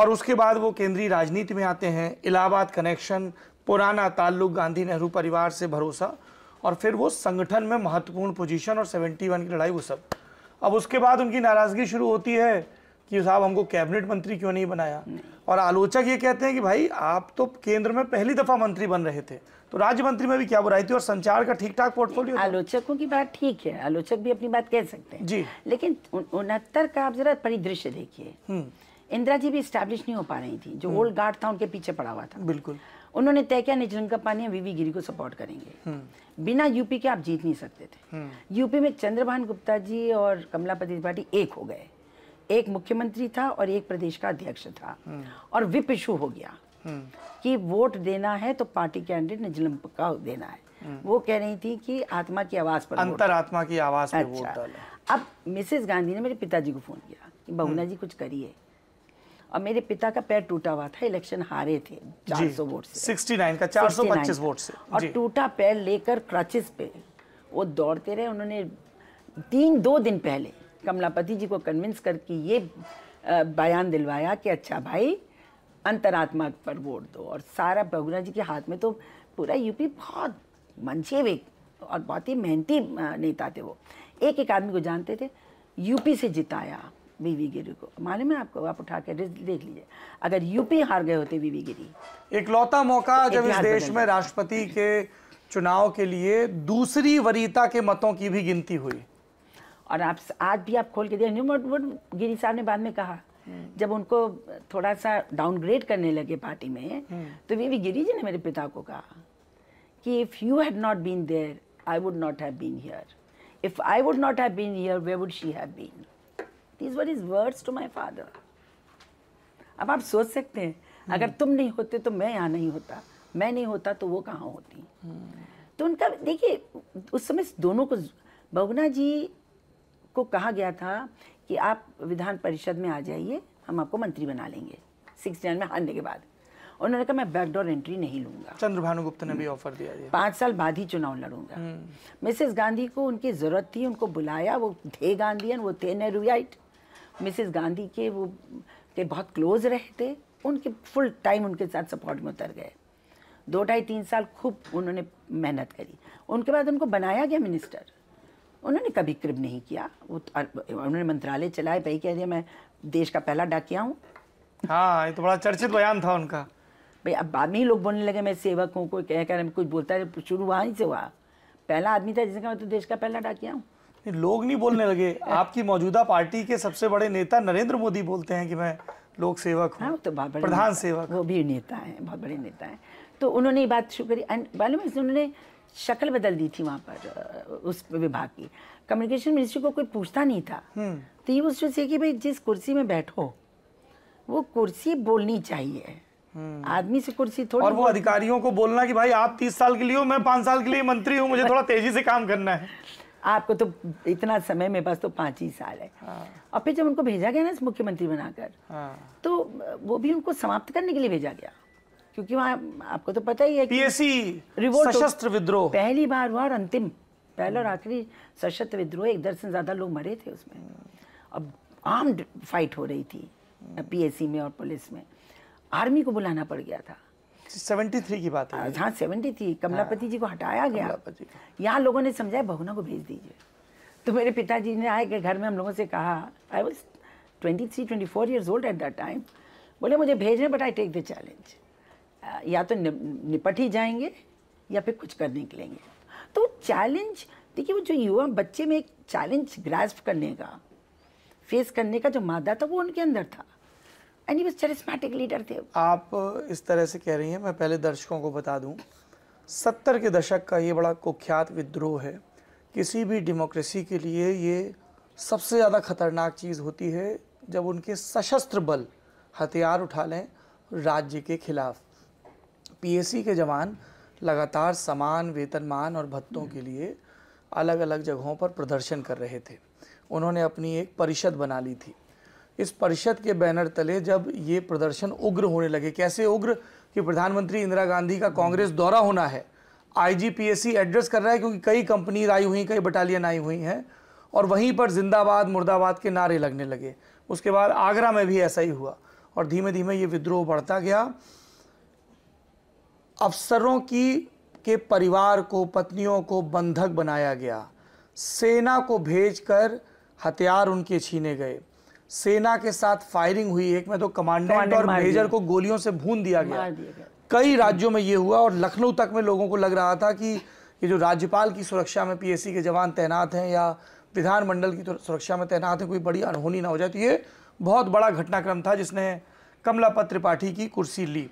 और उसके बाद वो केंद्रीय राजनीति में आते हैं इलाहाबाद कनेक्शन पुराना ताल्लुक गांधी नेहरू परिवार से भरोसा और फिर वो संगठन में महत्वपूर्ण पोजीशन और 71 की लड़ाई वो सब अब उसके बाद उनकी नाराज़गी शुरू होती है कि साहब हमको कैबिनेट मंत्री क्यों नहीं बनाया नहीं। और आलोचक ये कहते हैं कि भाई आप तो केंद्र में पहली दफ़ा मंत्री बन रहे थे तो राज्य मंत्री में भी क्या बुराई थी और संचार का ठीक ठाक पोर्टफोलियो आलोचकों की बात ठीक है आलोचक भी अपनी बात कह सकते हैं जी लेकिन उनहत्तर का आप जरा परिदृश्य देखिए हम्म। इंदिरा जी भी स्टैब्लिश नहीं हो पा रही थी जो ओल्ड हम्म। गार्ड था उनके पीछे पड़ा हुआ था बिल्कुल उन्होंने तय किया निजरंग का पानी वीवी गिरी को सपोर्ट करेंगे हम्म। बिना यूपी के आप जीत नहीं सकते थे हम्म। यूपी में चंद्रभान गुप्ता जी और कमलापति त्रिपाठी एक हो गए एक मुख्यमंत्री था और एक प्रदेश का अध्यक्ष था हम्म। और विप इशू हो गया कि वोट देना है तो पार्टी कैंडिडेट निजलम का देना है वो कह रही थी कि आत्मा की आवाज पर अंतर आत्मा की आवाज पर अच्छा, वोट अब मिसेस गांधी ने मेरे पिताजी को फोन किया कि बहुना जी कुछ करिए और मेरे पिता का पैर टूटा हुआ था इलेक्शन हारे थे 400 वोट से 69 का 425 वोट से और टूटा पैर लेकर क्रचिस पे वो दौड़ते रहे उन्होंने तीन दो दिन पहले कमलापति जी को कन्विंस करके ये बयान दिलवाया कि अच्छा भाई अंतरात्मा पर वोट दो और सारा बगुना जी के हाथ में तो पूरा यूपी बहुत मंचे हुए और बहुत ही मेहनती नेता थे वो एक एक आदमी को जानते थे यूपी से जिताया वीवी गिरी को मालूम है आपको आप उठा के देख लीजिए अगर यूपी हार गए होते वीवी गिरी इकलौता मौका जब इस देश में राष्ट्रपति के चुनाव के लिए दूसरी वरीता के मतों की भी गिनती हुई और आप आज भी आप खोल के देख न्यू गिरी साहब ने बाद में कहा जब उनको थोड़ा सा डाउनग्रेड करने लगे पार्टी में तो वीवी गिरी जी ने मेरे पिता को कहा कि if you had not been there I would not have been here if I would not have been here where would she have been these were his words to my father अब आप सोच सकते हैं hmm. अगर तुम नहीं होते तो मैं यहाँ नहीं होता मैं नहीं होता तो वो कहाँ होती hmm. तो उनका देखिए उस समय दोनों को बहुना जी को कहा गया था कि आप विधान परिषद में आ जाइए हम आपको मंत्री बना लेंगे सिक्स जन में हारने के बाद उन्होंने कहा मैं बैकडोर एंट्री नहीं लूंगा चंद्रभानु गुप्ता ने भी ऑफर हम्म। दिया पाँच साल बाद ही चुनाव लड़ूंगा मिसेस गांधी को उनकी जरूरत थी उनको बुलाया वो थे गांधी वो थे नेहरूट मिसिस गांधी के वो के बहुत क्लोज रहे थे उनके फुल टाइम उनके साथ सपोर्ट में उतर गए दो ढाई तीन साल खूब उन्होंने मेहनत करी उनके बाद उनको बनाया गया मिनिस्टर उन्होंने कभी क्रिब नहीं किया वो तो उन्होंने मंत्रालय चलाए भाई कह दिया मैं देश का पहला डाकिया हूँ हाँ ये तो बड़ा चर्चित बयान था उनका भाई अब बाद में ही लोग बोलने लगे मैं सेवक हूँ कोई कह कर कुछ बोलता है शुरू वहाँ ही से हुआ पहला आदमी था जिसने कहा मैं तो देश का पहला डाकिया हूँ नहीं लोग नहीं बोलने लगे आपकी मौजूदा पार्टी के सबसे बड़े नेता नरेंद्र मोदी बोलते हैं कि मैं लोक सेवक हूँ हाँ, तो प्रधान सेवक वो भी नेता है बहुत बड़े नेता हैं तो उन्होंने ये बात शुरू करी मालूम उन्होंने शक्ल बदल दी थी वहाँ पर उस विभाग की कम्युनिकेशन मिनिस्ट्री को कोई पूछता नहीं था हम्म। तो ये उस से कि भाई जिस कुर्सी में बैठो वो कुर्सी बोलनी चाहिए हम्म। आदमी से कुर्सी थोड़ी और वो अधिकारियों को बोलना कि भाई आप तीस साल के लिए हो मैं पाँच साल के लिए मंत्री हूँ मुझे थोड़ा तेजी से काम करना है आपको तो इतना समय मेरे पास तो पाँच ही साल है हाँ। और फिर जब उनको भेजा गया ना मुख्यमंत्री बनाकर हाँ। तो वो भी उनको समाप्त करने के लिए भेजा गया क्योंकि वहाँ आपको तो पता ही है पीएससी तो सशस्त्र विद्रोह पहली बार हुआ और अंतिम पहला और हम्म। आखिरी सशस्त्र विद्रोह एक दर्जन ज़्यादा लोग मरे थे उसमें हम्म। अब आर्म्ड फाइट हो रही थी हम्म। पीएससी में और पुलिस में आर्मी को बुलाना पड़ गया था 73 की बात है हाँ सेवेंटी थ्री कमलापति जी को हटाया गया यहाँ लोगों ने समझाया भगुना को भेज दीजिए तो मेरे पिताजी ने आए के घर में हम लोगों से कहा I was twenty three twenty four years old at that time बोले मुझे भेज but I take the challenge या तो निपट ही जाएंगे या फिर कुछ कर निकलेंगे तो चैलेंज देखिए वो जो युवा बच्चे में एक चैलेंज ग्रास्प करने का फेस करने का जो मादा था वो उनके अंदर था एंड चरिस्मेटिक लीडर थे आप इस तरह से कह रही हैं मैं पहले दर्शकों को बता दूं सत्तर के दशक का ये बड़ा कुख्यात विद्रोह है किसी भी डेमोक्रेसी के लिए ये सबसे ज़्यादा खतरनाक चीज़ होती है जब उनके सशस्त्र बल हथियार उठा लें राज्य के खिलाफ पीएसी के जवान लगातार समान वेतनमान और भत्तों के लिए अलग अलग जगहों पर प्रदर्शन कर रहे थे उन्होंने अपनी एक परिषद बना ली थी इस परिषद के बैनर तले जब ये प्रदर्शन उग्र होने लगे कैसे उग्र कि प्रधानमंत्री इंदिरा गांधी का कांग्रेस दौरा होना है आईजीपीएससी एड्रेस कर रहा है क्योंकि कई कंपनीज आई हुई कई बटालियन आई हुई हैं और वहीं पर जिंदाबाद मुर्दाबाद के नारे लगने लगे उसके बाद आगरा में भी ऐसा ही हुआ और धीमे धीमे ये विद्रोह बढ़ता गया अफसरों की के परिवार को पत्नियों को बंधक बनाया गया सेना को भेजकर हथियार उनके छीने गए सेना के साथ फायरिंग हुई एक में तो कमांडेंट और मेजर को गोलियों से भून दिया गया कई राज्यों में ये हुआ और लखनऊ तक में लोगों को लग रहा था कि ये जो राज्यपाल की सुरक्षा में पीएससी के जवान तैनात हैं या विधानमंडल की तो सुरक्षा में तैनात हैं कोई बड़ी अनहोनी ना हो जाए तो ये बहुत बड़ा घटनाक्रम था जिसने कमलापत त्रिपाठी की कुर्सी ली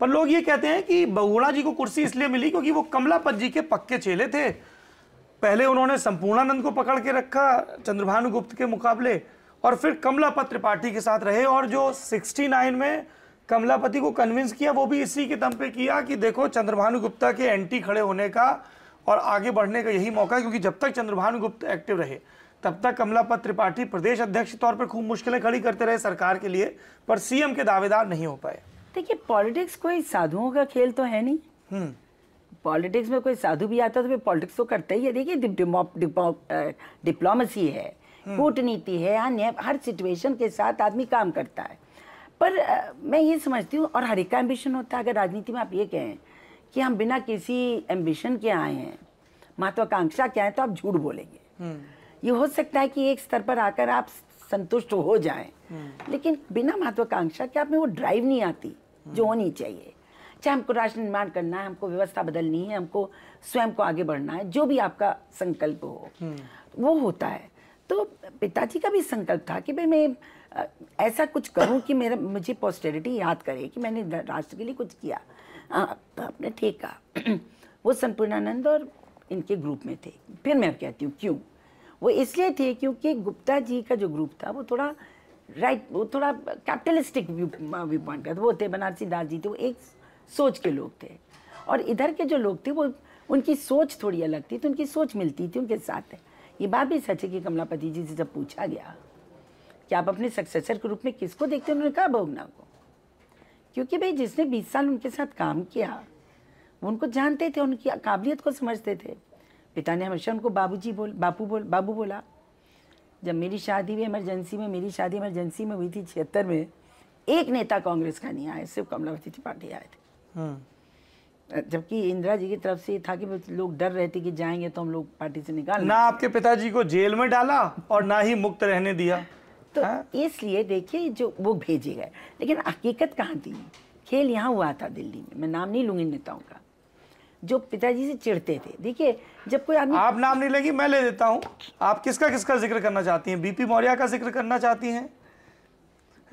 पर लोग ये कहते हैं कि बगुणा जी को कुर्सी इसलिए मिली क्योंकि वो कमलापत जी के पक्के चेले थे पहले उन्होंने संपूर्णानंद को पकड़ के रखा चंद्रभानु गुप्त के मुकाबले और फिर कमलापत त्रिपाठी के साथ रहे और जो 69 में कमलापति को कन्विंस किया वो भी इसी के दम पे किया कि देखो चंद्रभानु गुप्ता के एंटी खड़े होने का और आगे बढ़ने का यही मौका है क्योंकि जब तक चंद्रभानु गुप्त एक्टिव रहे तब तक कमलापत त्रिपाठी प्रदेश अध्यक्ष के तौर पर खूब मुश्किलें खड़ी करते रहे सरकार के लिए पर सीएम के दावेदार नहीं हो पाए देखिए पॉलिटिक्स कोई साधुओं का खेल तो है नहीं पॉलिटिक्स हम्म। में कोई साधु भी आता तो फिर पॉलिटिक्स तो करते ही है देखिए डिप्लोमेसी है हम्म। कूटनीति है अन्य हर सिचुएशन के साथ आदमी काम करता है पर आ, मैं ये समझती हूँ और हर एक का एम्बिशन होता है अगर राजनीति में आप ये कहें कि हम बिना किसी एम्बिशन के आए हैं महत्वाकांक्षा के आए तो आप झूठ बोलेंगे हम्म। ये हो सकता है कि एक स्तर पर आकर आप संतुष्ट हो जाएं हम्म। लेकिन बिना महत्वाकांक्षा के आप में वो ड्राइव नहीं आती जो होनी चाहिए चाहे हमको राष्ट्र निर्माण करना है हमको व्यवस्था बदलनी है हमको स्वयं को आगे बढ़ना है जो भी आपका संकल्प हो वो होता है तो पिताजी का भी संकल्प था कि भाई मैं ऐसा कुछ करूं कि मेरा मुझे पॉस्टेरिटी याद करे कि मैंने राष्ट्र के लिए कुछ किया हाँ तो आपने ठीक कहा (clears throat) वो संपूर्णानंद और इनके ग्रुप में थे फिर मैं कहती हूँ क्यों वो इसलिए थे क्योंकि गुप्ता जी का जो ग्रुप था वो थोड़ा राइट वो थोड़ा कैपिटलिस्टिक व्यू व्यू पॉइंट का वो थे बनारसी दास जी थे तो वो एक सोच के लोग थे और इधर के जो लोग थे वो उनकी सोच थोड़ी अलग थी तो उनकी सोच मिलती थी उनके साथ है ये बात भी सच है कि कमलापति जी से जब पूछा गया कि आप अपने सक्सेसर के रूप में किसको देखते हैं उन्होंने कहा भोगना को क्योंकि भाई जिसने 20 साल उनके साथ काम किया वो उनको जानते थे उनकी काबिलियत को समझते थे पिता ने हमेशा उनको जी बोल बापू बोल बाबू बोला जब मेरी शादी हुई इमरजेंसी में मेरी शादी इमरजेंसी में हुई थी छिहत्तर में एक नेता कांग्रेस का नहीं आया सिर्फ कमलावती त्रिपाठी आए थे हम्म। जबकि इंदिरा जी की तरफ से था कि लोग डर रहे थे कि जाएंगे तो हम लोग पार्टी से निकाल ना आपके पिताजी को जेल में डाला और ना ही मुक्त रहने दिया तो हाँ? इसलिए देखिए जो वो भेजे गए लेकिन हकीकत कहाँ थी खेल यहाँ हुआ था दिल्ली में मैं नाम नहीं लूंगी नेताओं का जो पिताजी से चिढ़ते थे देखिए जब कोई आदमी आप नाम नहीं लेगी मैं ले देता हूँ आप किसका किसका जिक्र करना चाहती हैं बीपी मौर्य का जिक्र करना चाहती हैं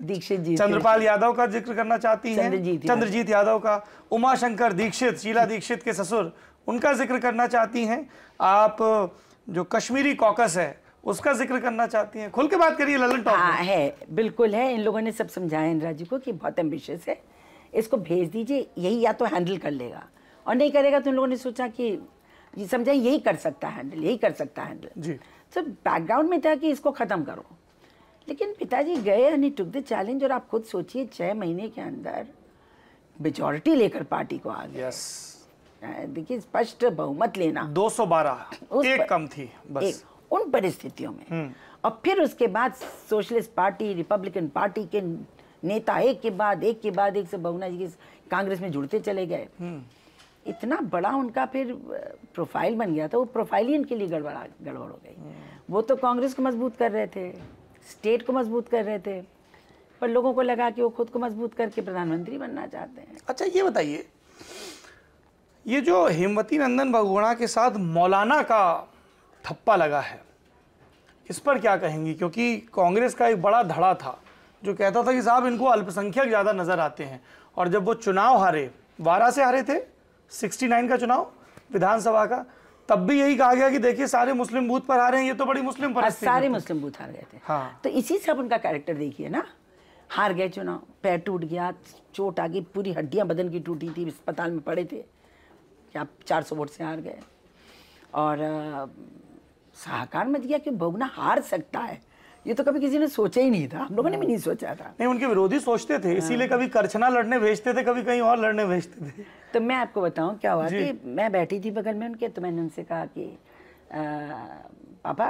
दीक्षित जी चंद्रपाल यादव का जिक्र करना चाहती हैं चंद्रजीत यादव का उमा शंकर दीक्षित शीला दीक्षित के ससुर उनका जिक्र करना चाहती हैं आप जो कश्मीरी कॉकस है उसका जिक्र करना चाहती हैं खुल के बात करिए ललन टॉप हाँ है बिल्कुल है इन लोगों ने सब समझाया इंदिरा जी को कि बहुत एम्बिशियस है इसको भेज दीजिए यही या तो हैंडल कर लेगा और नहीं करेगा तो उन लोगों ने सोचा कि जी समझाए यही कर सकता है हैंडल यही कर सकता हैंडल जी बैकग्राउंड तो में था कि इसको ख़त्म करो लेकिन पिताजी गए यानी टुक द चैलेंज और आप खुद सोचिए छः महीने के अंदर मेजोरिटी लेकर पार्टी को आ गए yes. देखिए स्पष्ट बहुमत लेना 212 एक कम थी बस एक, उन परिस्थितियों में हम्म। और फिर उसके बाद सोशलिस्ट पार्टी रिपब्लिकन पार्टी के नेता एक के बाद एक के बाद एक से बहुना जी कांग्रेस में जुड़ते चले गए हम्म। इतना बड़ा उनका फिर प्रोफाइल बन गया था वो प्रोफाइल ही इनके लिए गड़बड़ा गड़बड़ हो गई हम्म। वो तो कांग्रेस को मजबूत कर रहे थे स्टेट को मजबूत कर रहे थे पर लोगों को लगा कि वो खुद को मजबूत करके प्रधानमंत्री बनना चाहते हैं अच्छा ये बताइए ये जो हेमवती नंदन भगोड़ा के साथ मौलाना का थप्पा लगा है इस पर क्या कहेंगी क्योंकि कांग्रेस का एक बड़ा धड़ा था जो कहता था कि साहब इनको अल्पसंख्यक ज़्यादा नज़र आते हैं और जब वो चुनाव हारे वारा से हारे थे 69 का चुनाव विधानसभा का तब भी यही कहा गया कि देखिए सारे मुस्लिम बूथ पर आ रहे हैं ये तो बड़ी मुस्लिम हाँ, पर सारे मुस्लिम बूथ हार गए थे हाँ तो इसी से आप उनका कैरेक्टर देखिए ना हार गए चुनाव पैर टूट गया चोट आ गई पूरी हड्डियां बदन की टूटी थी अस्पताल में पड़े थे क्या चार सौ वोट से हार गए और सहाकार मत गया कि बगुना हार सकता है ये तो कभी किसी ने सोचा ही नहीं था हम लोगों ने भी हाँ। नहीं सोचा था नहीं उनके विरोधी सोचते थे इसीलिए हाँ। कभी करछना लड़ने भेजते थे कभी कहीं और लड़ने भेजते थे तो मैं आपको बताऊं क्या हुआ कि मैं बैठी थी बगल में उनके तो मैंने उनसे कहा कि पापा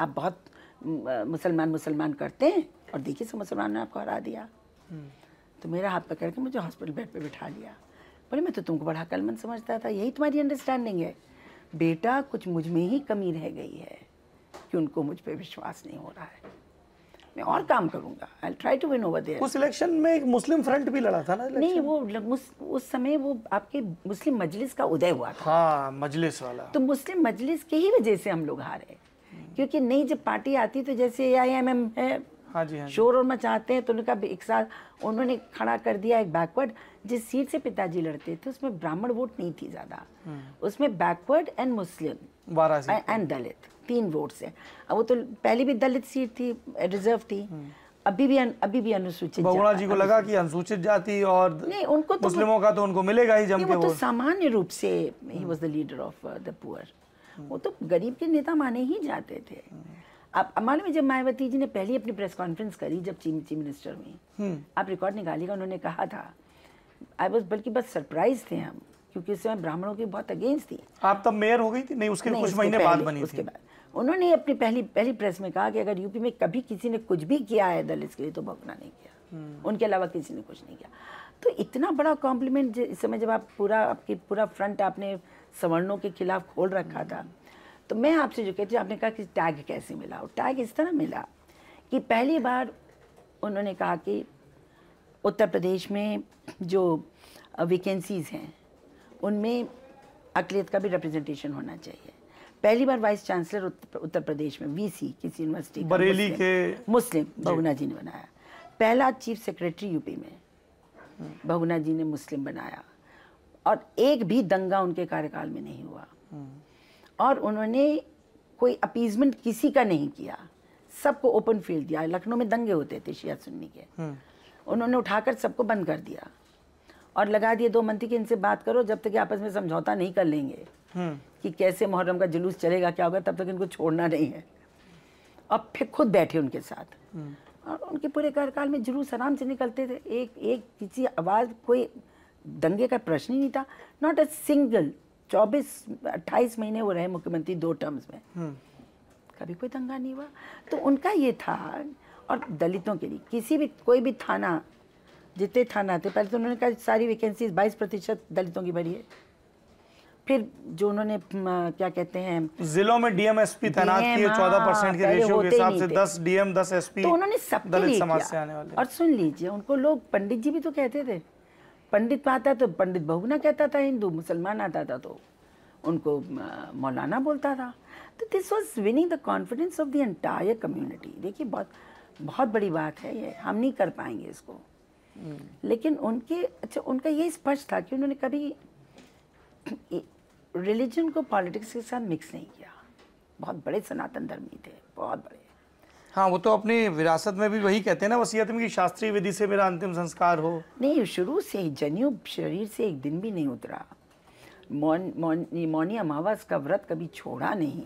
आप बहुत मुसलमान मुसलमान करते हैं और देखिए सब मुसलमान ने आपको हरा दिया हम्म। तो मेरा हाथ पकड़ के मुझे हॉस्पिटल बेड पर बिठा लिया बोले मैं तो तुमको बड़ा कलमंद समझता था यही तुम्हारी अंडरस्टैंडिंग है बेटा कुछ मुझ में ही कमी रह गई है कि उनको मुझ पर विश्वास नहीं हो रहा है मैं और काम करूंगा I try to win over there उस इलेक्शन में एक मुस्लिम फ्रंट भी लड़ा था ना election? नहीं वो उस समय वो आपके मुस्लिम मजलिस का उदय हुआ था हाँ मजलिस वाला तो मुस्लिम मजलिस के ही वजह से हम लोग हारे हम्म। क्योंकि नहीं जब पार्टी आती तो जैसे ए आई एम एम है हाँ जी हाँ शोर और मचाते हैं तो उनका एक साथ उन्होंने खड़ा कर दिया एक बैकवर्ड जिस सीट से पिताजी लड़ते थे उसमें ब्राह्मण वोट नहीं थी ज्यादा हम्म। उसमें backward and Muslim and Dalit तीन वोट से अब वो तो पहले भी दलित सीट थी रिजर्व थी हम्म। अभी भी अभी भी अनुसूचित बहुड़ा जी को लगा कि अनुसूचित जाति और नहीं उनको तो मुस्लिमों का तो उनको मिलेगा ही जम के वो तो सामान्य रूप से he was the leader of the poor वो तो गरीब के नेता माने ही जाते थे हम्म। आप हमारे में जब मायावती जी ने पहली अपनी प्रेस कॉन्फ्रेंस करी जब चीफ चीफ मिनिस्टर हुई हम्म। आप रिकॉर्ड निकालेगा उन्होंने कहा था आई वॉज बल्कि बस सरप्राइज थे हम क्योंकि उस समय ब्राह्मणों की बहुत अगेंस्ट थी आप तब मेयर हो गई थी नहीं उसके कुछ महीने बाद बनी उसके बाद उन्होंने अपनी पहली पहली प्रेस में कहा कि अगर यूपी में कभी किसी ने कुछ भी किया है दलित के लिए तो भगना नहीं किया हम्म। उनके अलावा किसी ने कुछ नहीं किया तो इतना बड़ा कॉम्प्लीमेंट इस समय जब आप पूरा आपकी पूरा फ्रंट आपने सवर्णों के खिलाफ खोल रखा था हम्म। तो मैं आपसे जो कहती हूँ आपने कहा कि टैग कैसे मिला और टैग इस तरह मिला कि पहली बार उन्होंने कहा कि उत्तर प्रदेश में जो वैकेंसीज़ हैं उनमें अकलियत का भी रिप्रेजेंटेशन होना चाहिए पहली बार वाइस चांसलर उत्तर प्रदेश में वीसी किसी यूनिवर्सिटी बरेली के मुस्लिम बहुना जी ने बनाया पहला चीफ सेक्रेटरी यूपी में बहुना जी ने मुस्लिम बनाया और एक भी दंगा उनके कार्यकाल में नहीं हुआ और उन्होंने कोई अपीजमेंट किसी का नहीं किया सबको ओपन फील्ड दिया लखनऊ में दंगे होते थे शिया सुन्नी के हम्म। उन्होंने उठाकर सबको बंद कर दिया और लगा दिए दो मंत्री के इनसे बात करो जब तक आपस में समझौता नहीं कर लेंगे हम्म। कि कैसे मुहर्रम का जुलूस चलेगा क्या होगा तब तक इनको छोड़ना नहीं है अब फिर खुद बैठे उनके साथ हम्म। और उनके पूरे कार्यकाल में जुलूस आराम से निकलते थे एक एक किसी आवाज़ कोई दंगे का प्रश्न ही नहीं था नॉट अ सिंगल चौबीस अट्ठाईस महीने वो रहे मुख्यमंत्री दो टर्म्स में हम्म। कभी कोई दंगा नहीं हुआ तो उनका ये था और दलितों के लिए किसी भी कोई भी थाना जितने थाना थे पहले तो उन्होंने कहा सारी वैकेंसीज बाईस प्रतिशत दलितों की भरी है फिर जो उन्होंने क्या कहते हैं जिलों में डीएमएसपी तैनात किए हाँ, चौदह परसेंट के रेशियो के हिसाब से दस डीएम दस एसपी तो उन्होंने सब दलित समाज से आने वाले और सुन लीजिए उनको लोग पंडित जी भी तो कहते थे पंडित आता तो पंडित बहुगुना कहता था हिंदू मुसलमान आता था तो उनको मौलाना बोलता था तो this was winning the confidence of the entire community देखिए बहुत बहुत बड़ी बात है ये हम नहीं कर पाएंगे इसको हम्म। लेकिन उनके अच्छा उनका ये स्पष्ट था कि उन्होंने कभी रिलीजन को पॉलिटिक्स के साथ मिक्स नहीं किया बहुत बड़े सनातन धर्मी थे बहुत बड़े हाँ वो तो अपनी विरासत में भी वही कहते हैं ना वसीयत में कि शास्त्रीय विधि से मेरा अंतिम संस्कार हो नहीं शुरू से ही जनेऊ शरीर से एक दिन भी नहीं उतरा मौन मौन मौनी अमावस का व्रत कभी छोड़ा नहीं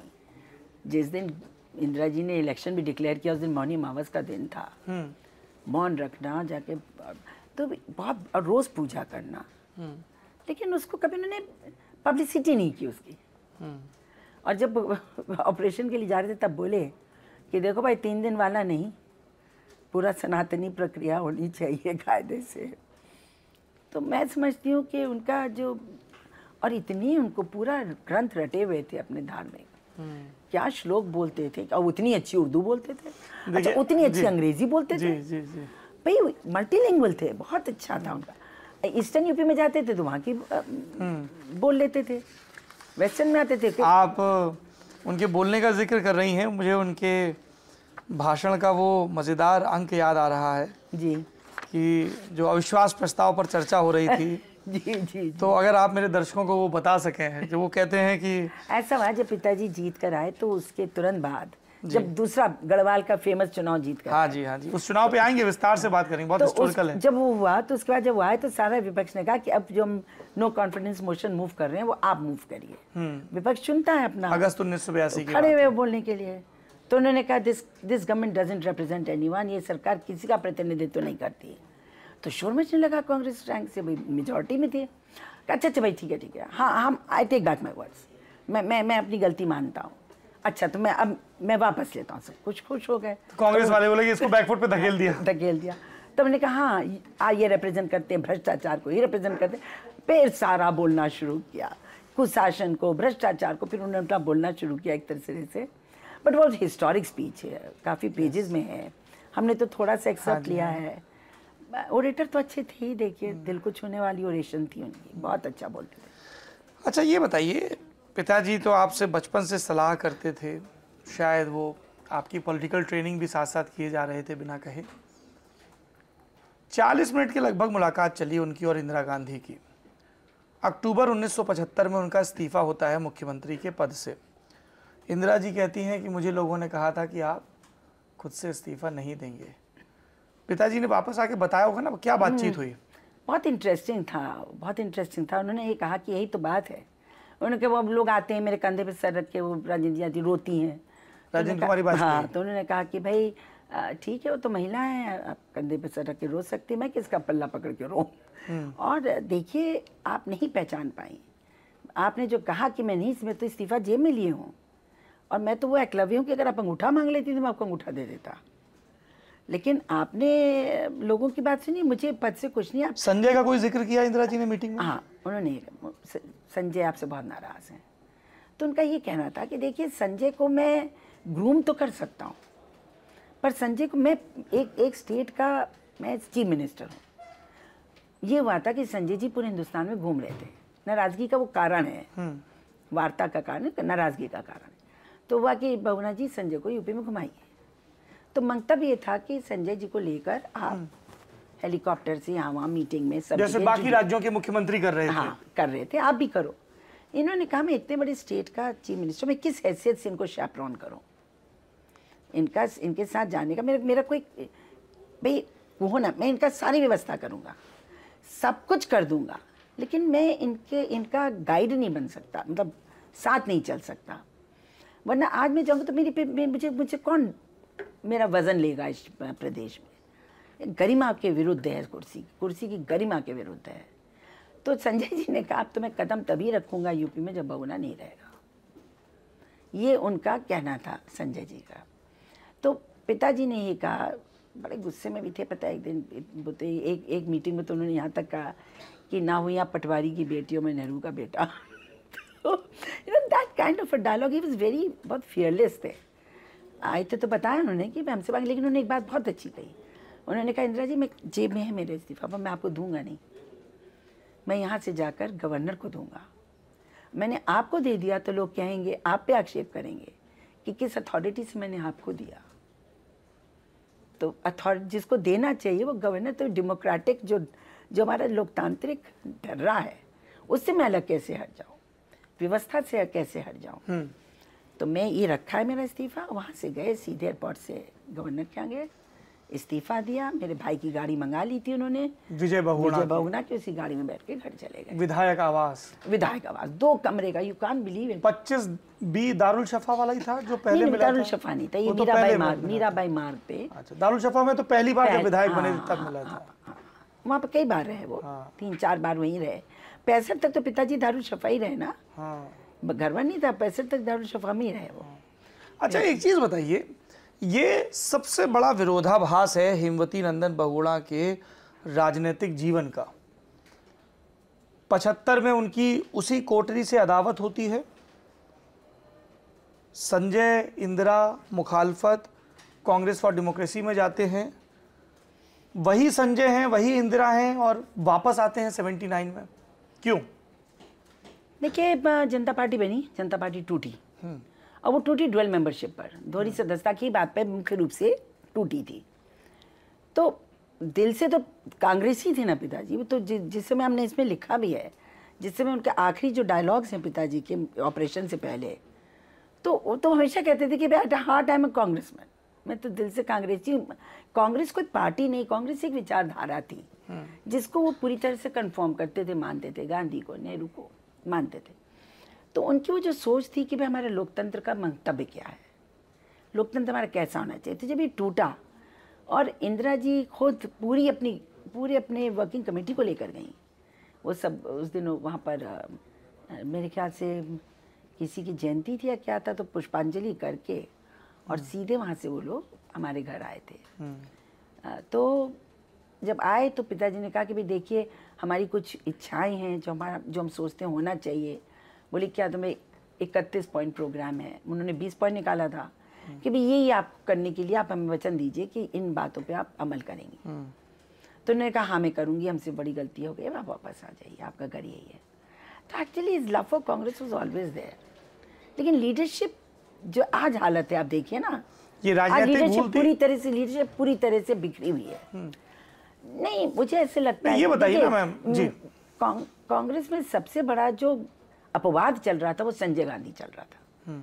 जिस दिन इंदिरा जी ने इलेक्शन भी डिक्लेयर किया उस दिन मौनी अमावस का दिन था हम्म। मौन रखना जाके तो बहुत रोज़ पूजा करना हम्म। लेकिन उसको कभी उन्होंने पब्लिसिटी नहीं की उसकी और जब ऑपरेशन के लिए जा रहे थे तब बोले कि देखो भाई तीन दिन वाला नहीं पूरा सनातनी प्रक्रिया होनी चाहिए कायदे से तो मैं समझती हूँ कि उनका जो और इतनी उनको पूरा ग्रंथ रटे हुए थे अपने धार्मिक क्या श्लोक बोलते थे और उतनी अच्छी उर्दू बोलते थे अच्छा उतनी अच्छी अंग्रेजी बोलते थे भाई मल्टीलिंगुअल थे बहुत अच्छा था उनका ईस्टर्न यूपी में जाते थे तो वहाँ की बोल लेते थे वेस्टर्न में आते थे आप उनके बोलने का जिक्र कर रही हैं मुझे उनके भाषण का वो मज़ेदार अंक याद आ रहा है जी कि जो अविश्वास प्रस्ताव पर चर्चा हो रही थी (laughs) जी जी तो अगर आप मेरे दर्शकों को वो बता सकें जो वो कहते हैं कि ऐसा हुआ जब पिताजी जीत कर आए तो उसके तुरंत बाद जब दूसरा गढ़वाल का फेमस चुनाव जीत गया हाँ जी हाँ जी उस चुनाव पे आएंगे विस्तार से बात करेंगे बहुत तो है जब वो हुआ तो उसके बाद जब वो आए तो सारा विपक्ष ने कहा कि अब जो हम नो कॉन्फिडेंस मोशन मूव कर रहे हैं वो आप मूव करिए हम्म। विपक्ष चुनता है अपना अगस्त उन्नीस सौ बयासी खड़े हुए बोलने के लिए तो उन्होंने कहा this this government doesn't represent any ये सरकार किसी का प्रतिनिधित्व नहीं करती है तो शोर मचने लगा कांग्रेस रैंक से भाई मेजोरिटी में थे अच्छा अच्छा भाई ठीक है ठीक है हाँ हम I take back my words मैं मैं मैं अपनी गलती मानता हूँ अच्छा तो मैं अब मैं वापस लेता हूँ सब कुछ खुश हो गए तो कांग्रेस तो वाले बोले कि इसको बैकफुट (laughs) पे धकेल दिया धकेल दिया तो मैंने कहा हाँ आ ये रिप्रेजेंट हाँ, करते हैं भ्रष्टाचार को ये रिप्रेजेंट करते फिर सारा बोलना शुरू किया कुशासन को भ्रष्टाचार को फिर उन्होंने अपना बोलना शुरू किया एक तरह से बट वो हिस्टोरिक स्पीच है काफ़ी पेजेस में है हमने तो थोड़ा सा एक्सेप्ट हाँ लिया हाँ। है ओरेटर तो अच्छे थे ही देखिए हम्म। दिल को छूने वाली ओरेशन थी उनकी बहुत अच्छा बोलते थे अच्छा ये बताइए पिताजी तो आपसे बचपन से सलाह करते थे शायद वो आपकी पॉलिटिकल ट्रेनिंग भी साथ साथ किए जा रहे थे बिना कहे 40 मिनट के लगभग मुलाकात चली उनकी और इंदिरा गांधी की अक्टूबर 1975 में उनका इस्तीफ़ा होता है मुख्यमंत्री के पद से इंदिरा जी कहती हैं कि मुझे लोगों ने कहा था कि आप खुद से इस्तीफ़ा नहीं देंगे पिताजी ने वापस आके बताया होगा ना क्या बातचीत हम्म। हुई बहुत इंटरेस्टिंग था बहुत इंटरेस्टिंग था उन्होंने ये कहा कि यही तो बात है उनके वो अब लोग आते हैं मेरे कंधे पे सर रख के वो राजेंद्र जी आती रोती हैं तो राजेंद्र कुमारी हाँ तो उन्होंने कहा कि भाई ठीक है वो तो महिला है आप कंधे पे सर रख के रो सकती मैं किसका पल्ला पकड़ के रो हम्म। और देखिए आप नहीं पहचान पाई आपने जो कहा कि मैं नहीं इसमें तो इस्तीफा जेब में लिए हूँ और मैं तो वो एकलव्य हूँ कि अगर आप अंगूठा मांग लेती तो मैं आपको अंगूठा दे देता लेकिन आपने लोगों की बात सुनी मुझे पद से कुछ नहीं आप संजय का कोई जिक्र किया इंदिरा जी ने मीटिंग में हाँ उन्होंने संजय आपसे बहुत नाराज़ हैं तो उनका ये कहना था कि देखिए संजय को मैं ग्रूम तो कर सकता हूँ पर संजय को मैं एक एक स्टेट का मैं चीफ मिनिस्टर हूँ ये हुआ था कि संजय जी पूरे हिंदुस्तान में घूम रहे थे नाराज़गी का वो कारण है हम्म। वार्ता का कारण नाराज़गी का कारण तो हुआ कि बहुना जी संजय को यूपी में घुमाइए तो मंतव्य ये था कि संजय जी को लेकर आप हम्म। हेलीकॉप्टर से यहाँ वहाँ मीटिंग में सब जैसे बाकी राज्यों के मुख्यमंत्री कर रहे थे हाँ कर रहे थे आप भी करो इन्होंने कहा मैं इतने बड़े स्टेट का चीफ मिनिस्टर मैं किस हैसियत से इनको शैपरॉन करूँ इनका इनके साथ जाने का मेरा मेरा कोई भाई वो ना मैं इनका सारी व्यवस्था करूँगा सब कुछ कर दूँगा लेकिन मैं इनके इनका गाइड नहीं बन सकता मतलब साथ नहीं चल सकता वरना आज मैं जाऊँगा तो मेरी मुझे मुझे कौन मेरा वज़न लेगा इस प्रदेश में गरिमा के विरुद्ध है कुर्सी कुर्सी की गरिमा के विरुद्ध है तो संजय जी ने कहा अब तो मैं कदम तभी रखूंगा यूपी में जब बहुना नहीं रहेगा ये उनका कहना था संजय जी का तो पिताजी ने ही कहा बड़े गुस्से में भी थे पता एक दिन एक एक मीटिंग में तो उन्होंने यहाँ तक कहा कि ना हुई आप पटवारी की बेटियों में नेहरू का बेटा that kind of a dialogue he was very बहुत फियरलेस थे आए थे तो बताया उन्होंने कि मैं हमसे मांगी लेकिन उन्होंने एक बात बहुत अच्छी कही उन्होंने कहा इंदिरा जी मैं जेब में है मेरे इस्तीफा पर मैं आपको दूंगा नहीं मैं यहाँ से जाकर गवर्नर को दूंगा मैंने आपको दे दिया तो लोग कहेंगे आप पे आक्षेप करेंगे कि किस अथॉरिटी से मैंने आपको दिया तो अथॉरिटी जिसको देना चाहिए वो गवर्नर तो डेमोक्रेटिक जो जो हमारा लोकतांत्रिक डर्रा है उससे मैं अलग कैसे हट जाऊँ व्यवस्था से कैसे हट जाऊँ हम्म। तो मैं ये रखा है मेरा इस्तीफ़ा वहाँ से गए सीधे एयरपोर्ट से गवर्नर के आगे इस्तीफा दिया मेरे भाई की गाड़ी मंगा ली थी उन्होंने विजय बहुना विजय की उसी गाड़ी में बैठ के घर चले गए विधायक आवास विधायक आवास दो कमरे का यू कान बिलीव पच्चीस बी दारुल शफा वाला ही था जो पहले नहीं, मिला दारुल शफा नहीं था ये तो मीराबाई मार्ग मीराबाई मार्ग पे अच्छा, दारुल शफा में तो पहली बार जब विधायक बने हाँ, तब मिला हाँ, था हाँ, वहाँ पे कई बार रहे वो तीन चार बार वहीं रहे पैंसठ तक तो पिताजी दारुल शफा ही रहे ना घरवा नहीं था पैंसठ तक दारुल शफा में ही रहे वो अच्छा एक चीज़ बताइए ये सबसे बड़ा विरोधाभास है हिमवती नंदन बहुड़ा के राजनीतिक जीवन का पचहत्तर में उनकी उसी कोटरी से अदावत होती है संजय इंदिरा मुखालफत कांग्रेस फॉर डेमोक्रेसी में जाते हैं वही संजय हैं वही इंदिरा हैं और वापस आते हैं 79 में क्यों देखिए जनता पार्टी बनी जनता पार्टी टूटी और हम्म। वो टूटी ड्वेल मेंबरशिप पर धोनी सदस्यता की बात पे मुख्य रूप से टूटी थी तो दिल से तो कांग्रेस ही थे ना पिताजी वो तो जि, जिस समय हमने इसमें लिखा भी है जिस समय उनके आखिरी जो डायलॉग्स हैं पिताजी के ऑपरेशन से पहले तो वो तो हमेशा कहते थे कि भाई heart time am Congress man मैं तो दिल से कांग्रेसी कांग्रेस कोई पार्टी नहीं कांग्रेस एक विचारधारा थी हम्म। जिसको वो पूरी तरह से कंफर्म करते थे मानते थे गांधी को नेहरू को मानते थे तो उनकी वो जो सोच थी कि भाई हमारे लोकतंत्र का मंतव्य क्या है लोकतंत्र हमारा कैसा होना चाहिए तो जब ये टूटा और इंदिरा जी खुद पूरी अपनी पूरे अपने वर्किंग कमेटी को लेकर गई वो सब उस दिन वहाँ पर मेरे ख्याल से किसी की जयंती थी या क्या था तो पुष्पांजलि करके और हम्म। सीधे वहाँ से वो लोग हमारे घर आए थे हम्म। तो जब आए तो पिताजी ने कहा कि भाई देखिए हमारी कुछ इच्छाएं हैं जो हमारा जो हम सोचते हैं होना चाहिए बोले क्या तुम्हें इकतीस पॉइंट प्रोग्राम है उन्होंने बीस पॉइंट निकाला था कि भाई यही आप करने के लिए आप हमें वचन दीजिए कि इन बातों पर आप अमल करेंगे हम्म। तो उन्होंने कहा हाँ मैं करूँगी हमसे बड़ी गलती हो गई आप वापस आ जाइए आपका घर यही है तो actually is love for Congress was always there लेकिन लीडरशिप जो आज हालत है आप देखिए ना ये लीडरशिप पूरी तरह से लीडरशिप पूरी तरह से बिखरी हुई है हम्म। नहीं मुझे ऐसे लगता है ये बताइए ना मैम जी कांग्रेस में सबसे बड़ा जो अपवाद चल रहा था वो संजय गांधी चल रहा था हम्म।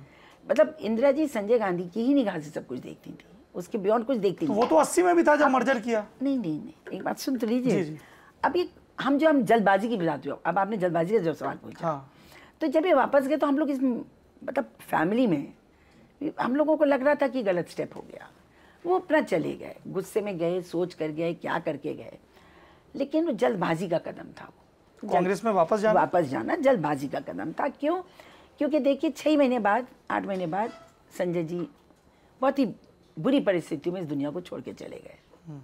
मतलब इंदिरा जी संजय गांधी की ही निगाह से सब कुछ देखती थी उसके बियॉन्ड कुछ देखती तो थी वो तो अस्सी में भी था जब मर्जर किया नहीं नहीं नहीं एक बात सुन तो लीजिए अब ये हम जो हम जल्दबाजी की बताते हो अब आपने जल्दबाजी का जो सवाल हाँ। पूछा तो जब ये वापस गए तो हम लोग इस मतलब फैमिली में हम लोगों को लग रहा था कि गलत स्टेप हो गया वो अपना चले गए गुस्से में गए सोच कर गए क्या करके गए लेकिन वो जल्दबाजी का कदम था वो कांग्रेस में वापस जाना वापस जाना जल्दबाजी का कदम था क्यों क्योंकि देखिए छः महीने बाद आठ महीने बाद संजय जी बहुत ही बुरी परिस्थितियों में इस दुनिया को छोड़ के चले गए हम्म।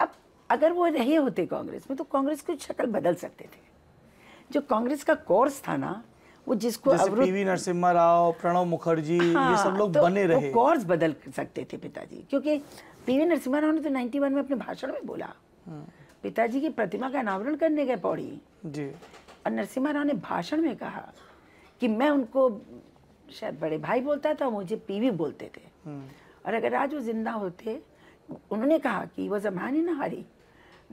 अब अगर वो रहे होते कांग्रेस में तो कांग्रेस की शक्ल बदल सकते थे जो कांग्रेस का कोर्स था ना वो जिसको पीवी नरसिम्हा राव प्रणव मुखर्जी हाँ, ये सब लोग तो बने रहे वो कोर्स बदल सकते थे पिताजी क्योंकि पीवी नरसिम्हा राव ने तो 91 में अपने भाषण में बोला हाँ। पिताजी की प्रतिमा का अनावरण करने गए पौड़ी जी और नरसिम्हा राव ने भाषण में कहा कि मैं उनको शायद बड़े भाई बोलता था मुझे पीवी बोलते थे हाँ। और अगर आज वो जिंदा होते उन्होंने कहा कि was a man in hurry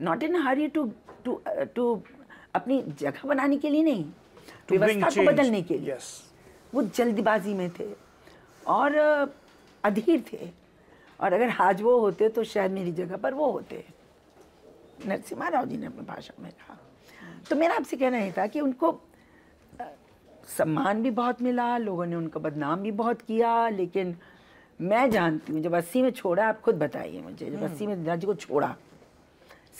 not in hurry to to to अपनी जगह बनाने के लिए नहीं तो व्यवस्था को बदलने के लिए वो जल्दबाजी में थे और अधीर थे और अगर हाज वो होते तो शायद मेरी जगह पर वो होते नरसिम्हा राव जी ने अपनी भाषा में कहा तो मेरा आपसे कहना ही था कि उनको सम्मान भी बहुत मिला लोगों ने उनका बदनाम भी बहुत किया लेकिन मैं जानती हूँ जब अस्सी में छोड़ा आप खुद बताइए मुझे जब अस्सी में दादाजी हम्म। को छोड़ा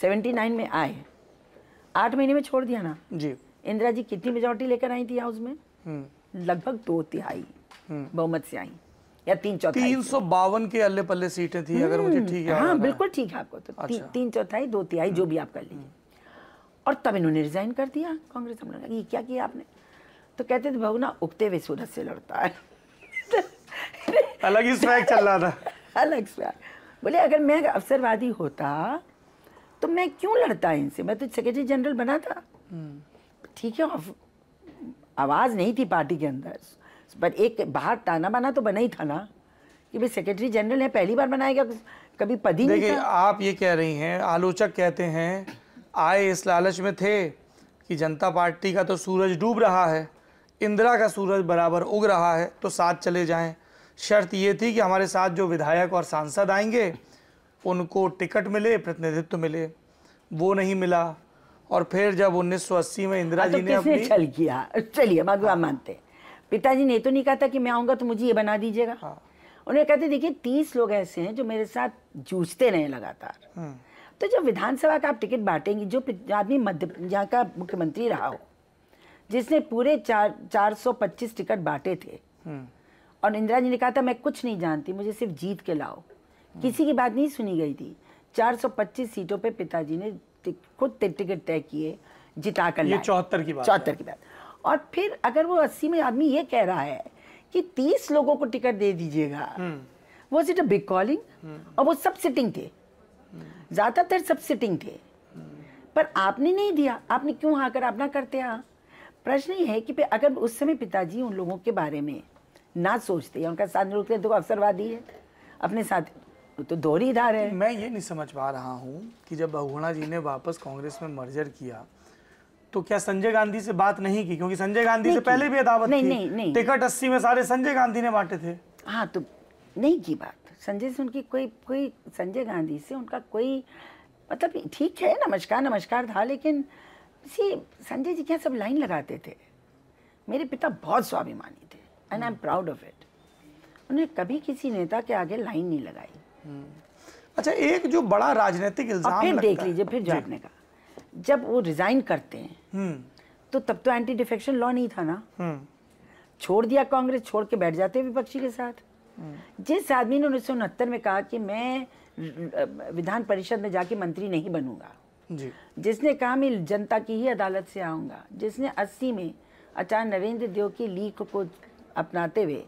सेवेंटी नाइन में आए आठ महीने में छोड़ दिया ना जी इंदिरा जी कितनी मेजोरिटी लेकर आई थी हाउस में हम्म। लगभग दो तिहाई हम्म। बहुमत से आई या तीन चौथाई तीन सौ बावन के अल्ले पल्ले सीटें थी अगर मुझे ठीक हाँ, है हाँ बिल्कुल ठीक है आपको तो अच्छा। ती, तीन चौथाई दो तिहाई जो हम्म। भी आप कर लीजिए और तब इन्होंने रिजाइन कर दिया कांग्रेस हम लोग ये क्या किया आपने तो कहते थे भगना उगते हुए सूरज से लड़ता है (laughs) अलग ही स्वैग चल रहा था अलग स्वैग बोले अगर मैं अवसरवादी होता तो मैं क्यों लड़ता इनसे मैं तो सेक्रेटरी जनरल बना था ठीक है आवाज़ नहीं थी पार्टी के अंदर पर एक बाहर ताना बाना तो बना ही था ना कि भाई सेक्रेटरी जनरल है पहली बार बनाएगा कभी पद ही नहीं था आप ये कह रही हैं आलोचक कहते हैं आए इस लालच में थे कि जनता पार्टी का तो सूरज डूब रहा है इंदिरा का सूरज बराबर उग रहा है तो साथ चले जाएं शर्त ये थी कि हमारे साथ जो विधायक और सांसद आएंगे उनको टिकट मिले प्रतिनिधित्व मिले वो नहीं मिला और फिर जब 1980 में इंदिरा हाँ, तो जी ने अपनी छल किया चलिए बात हाँ। मानते पिताजी ने तो नहीं कहा था कि मैं आऊंगा तो मुझे ये बना दीजिएगा हाँ। उन्हें कहते देखिए तीस लोग ऐसे हैं जो मेरे साथ जूझते रहे लगातार हाँ। तो जब विधानसभा का आप टिकट बांटेंगे जो आदमी मध्य यहाँ का मुख्यमंत्री रहा हो जिसने पूरे चार चार सौ पच्चीस टिकट बांटे थे और इंदिरा जी ने कहा था मैं कुछ नहीं जानती मुझे सिर्फ जीत के लाओ किसी की बात नहीं सुनी गई थी 425 सीटों पे पिताजी ने खुद टिकट तय किए जिता कर ये चौहत्तर की बात चौहत्तर की बात और फिर अगर वो अस्सी में आदमी ये कह रहा है कि तीस लोगों को टिकट दे दीजिएगा हम्म। वो इट अ बिग कॉलिंग और वो सब सिटिंग थे हम्म। ज़्यादातर सब सिटिंग थे हम्म। पर आपने नहीं दिया आपने क्यों हाँ कर आप ना करते हाँ प्रश्न ये है कि अगर उस समय पिताजी उन लोगों के बारे में ना सोचते या उनका साथ नहीं रोकते तो अवसरवादी है अपने साथ वो तो दो ही धार है मैं ये नहीं समझ पा रहा हूँ कि जब बहुगुणा जी ने वापस कांग्रेस में मर्जर किया तो क्या संजय गांधी से बात नहीं की क्योंकि संजय गांधी से पहले भी अदावत नहीं, नहीं, नहीं। टिकट अस्सी में सारे संजय गांधी ने बांटे थे हाँ तो नहीं की बात संजय से उनकी कोई कोई संजय गांधी से उनका कोई मतलब ठीक है नमस्कार नमस्कार था लेकिन सी संजय जी क्या सब लाइन लगाते थे मेरे पिता बहुत स्वाभिमानी थे and I am proud of it उन्हें कभी किसी नेता के आगे लाइन नहीं लगाई अच्छा एक जो बड़ा राजनीतिक इल्जाम फिर देख लीजिए फिर जो आपने कहा जब वो रिजाइन करते हैं हम्म। तो तब तो एंटी डिफेक्शन लॉ नहीं था ना हम्म। छोड़ दिया कांग्रेस छोड़ के बैठ जाते विपक्षी के साथ हम्म। जिस आदमी ने उन्नीस में कहा कि मैं विधान परिषद में जाके मंत्री नहीं बनूंगा जी। जिसने कहा मैं जनता की ही अदालत से आऊंगा जिसने 80 में आचार्य नरेंद्र देव की लीक को अपनाते हुए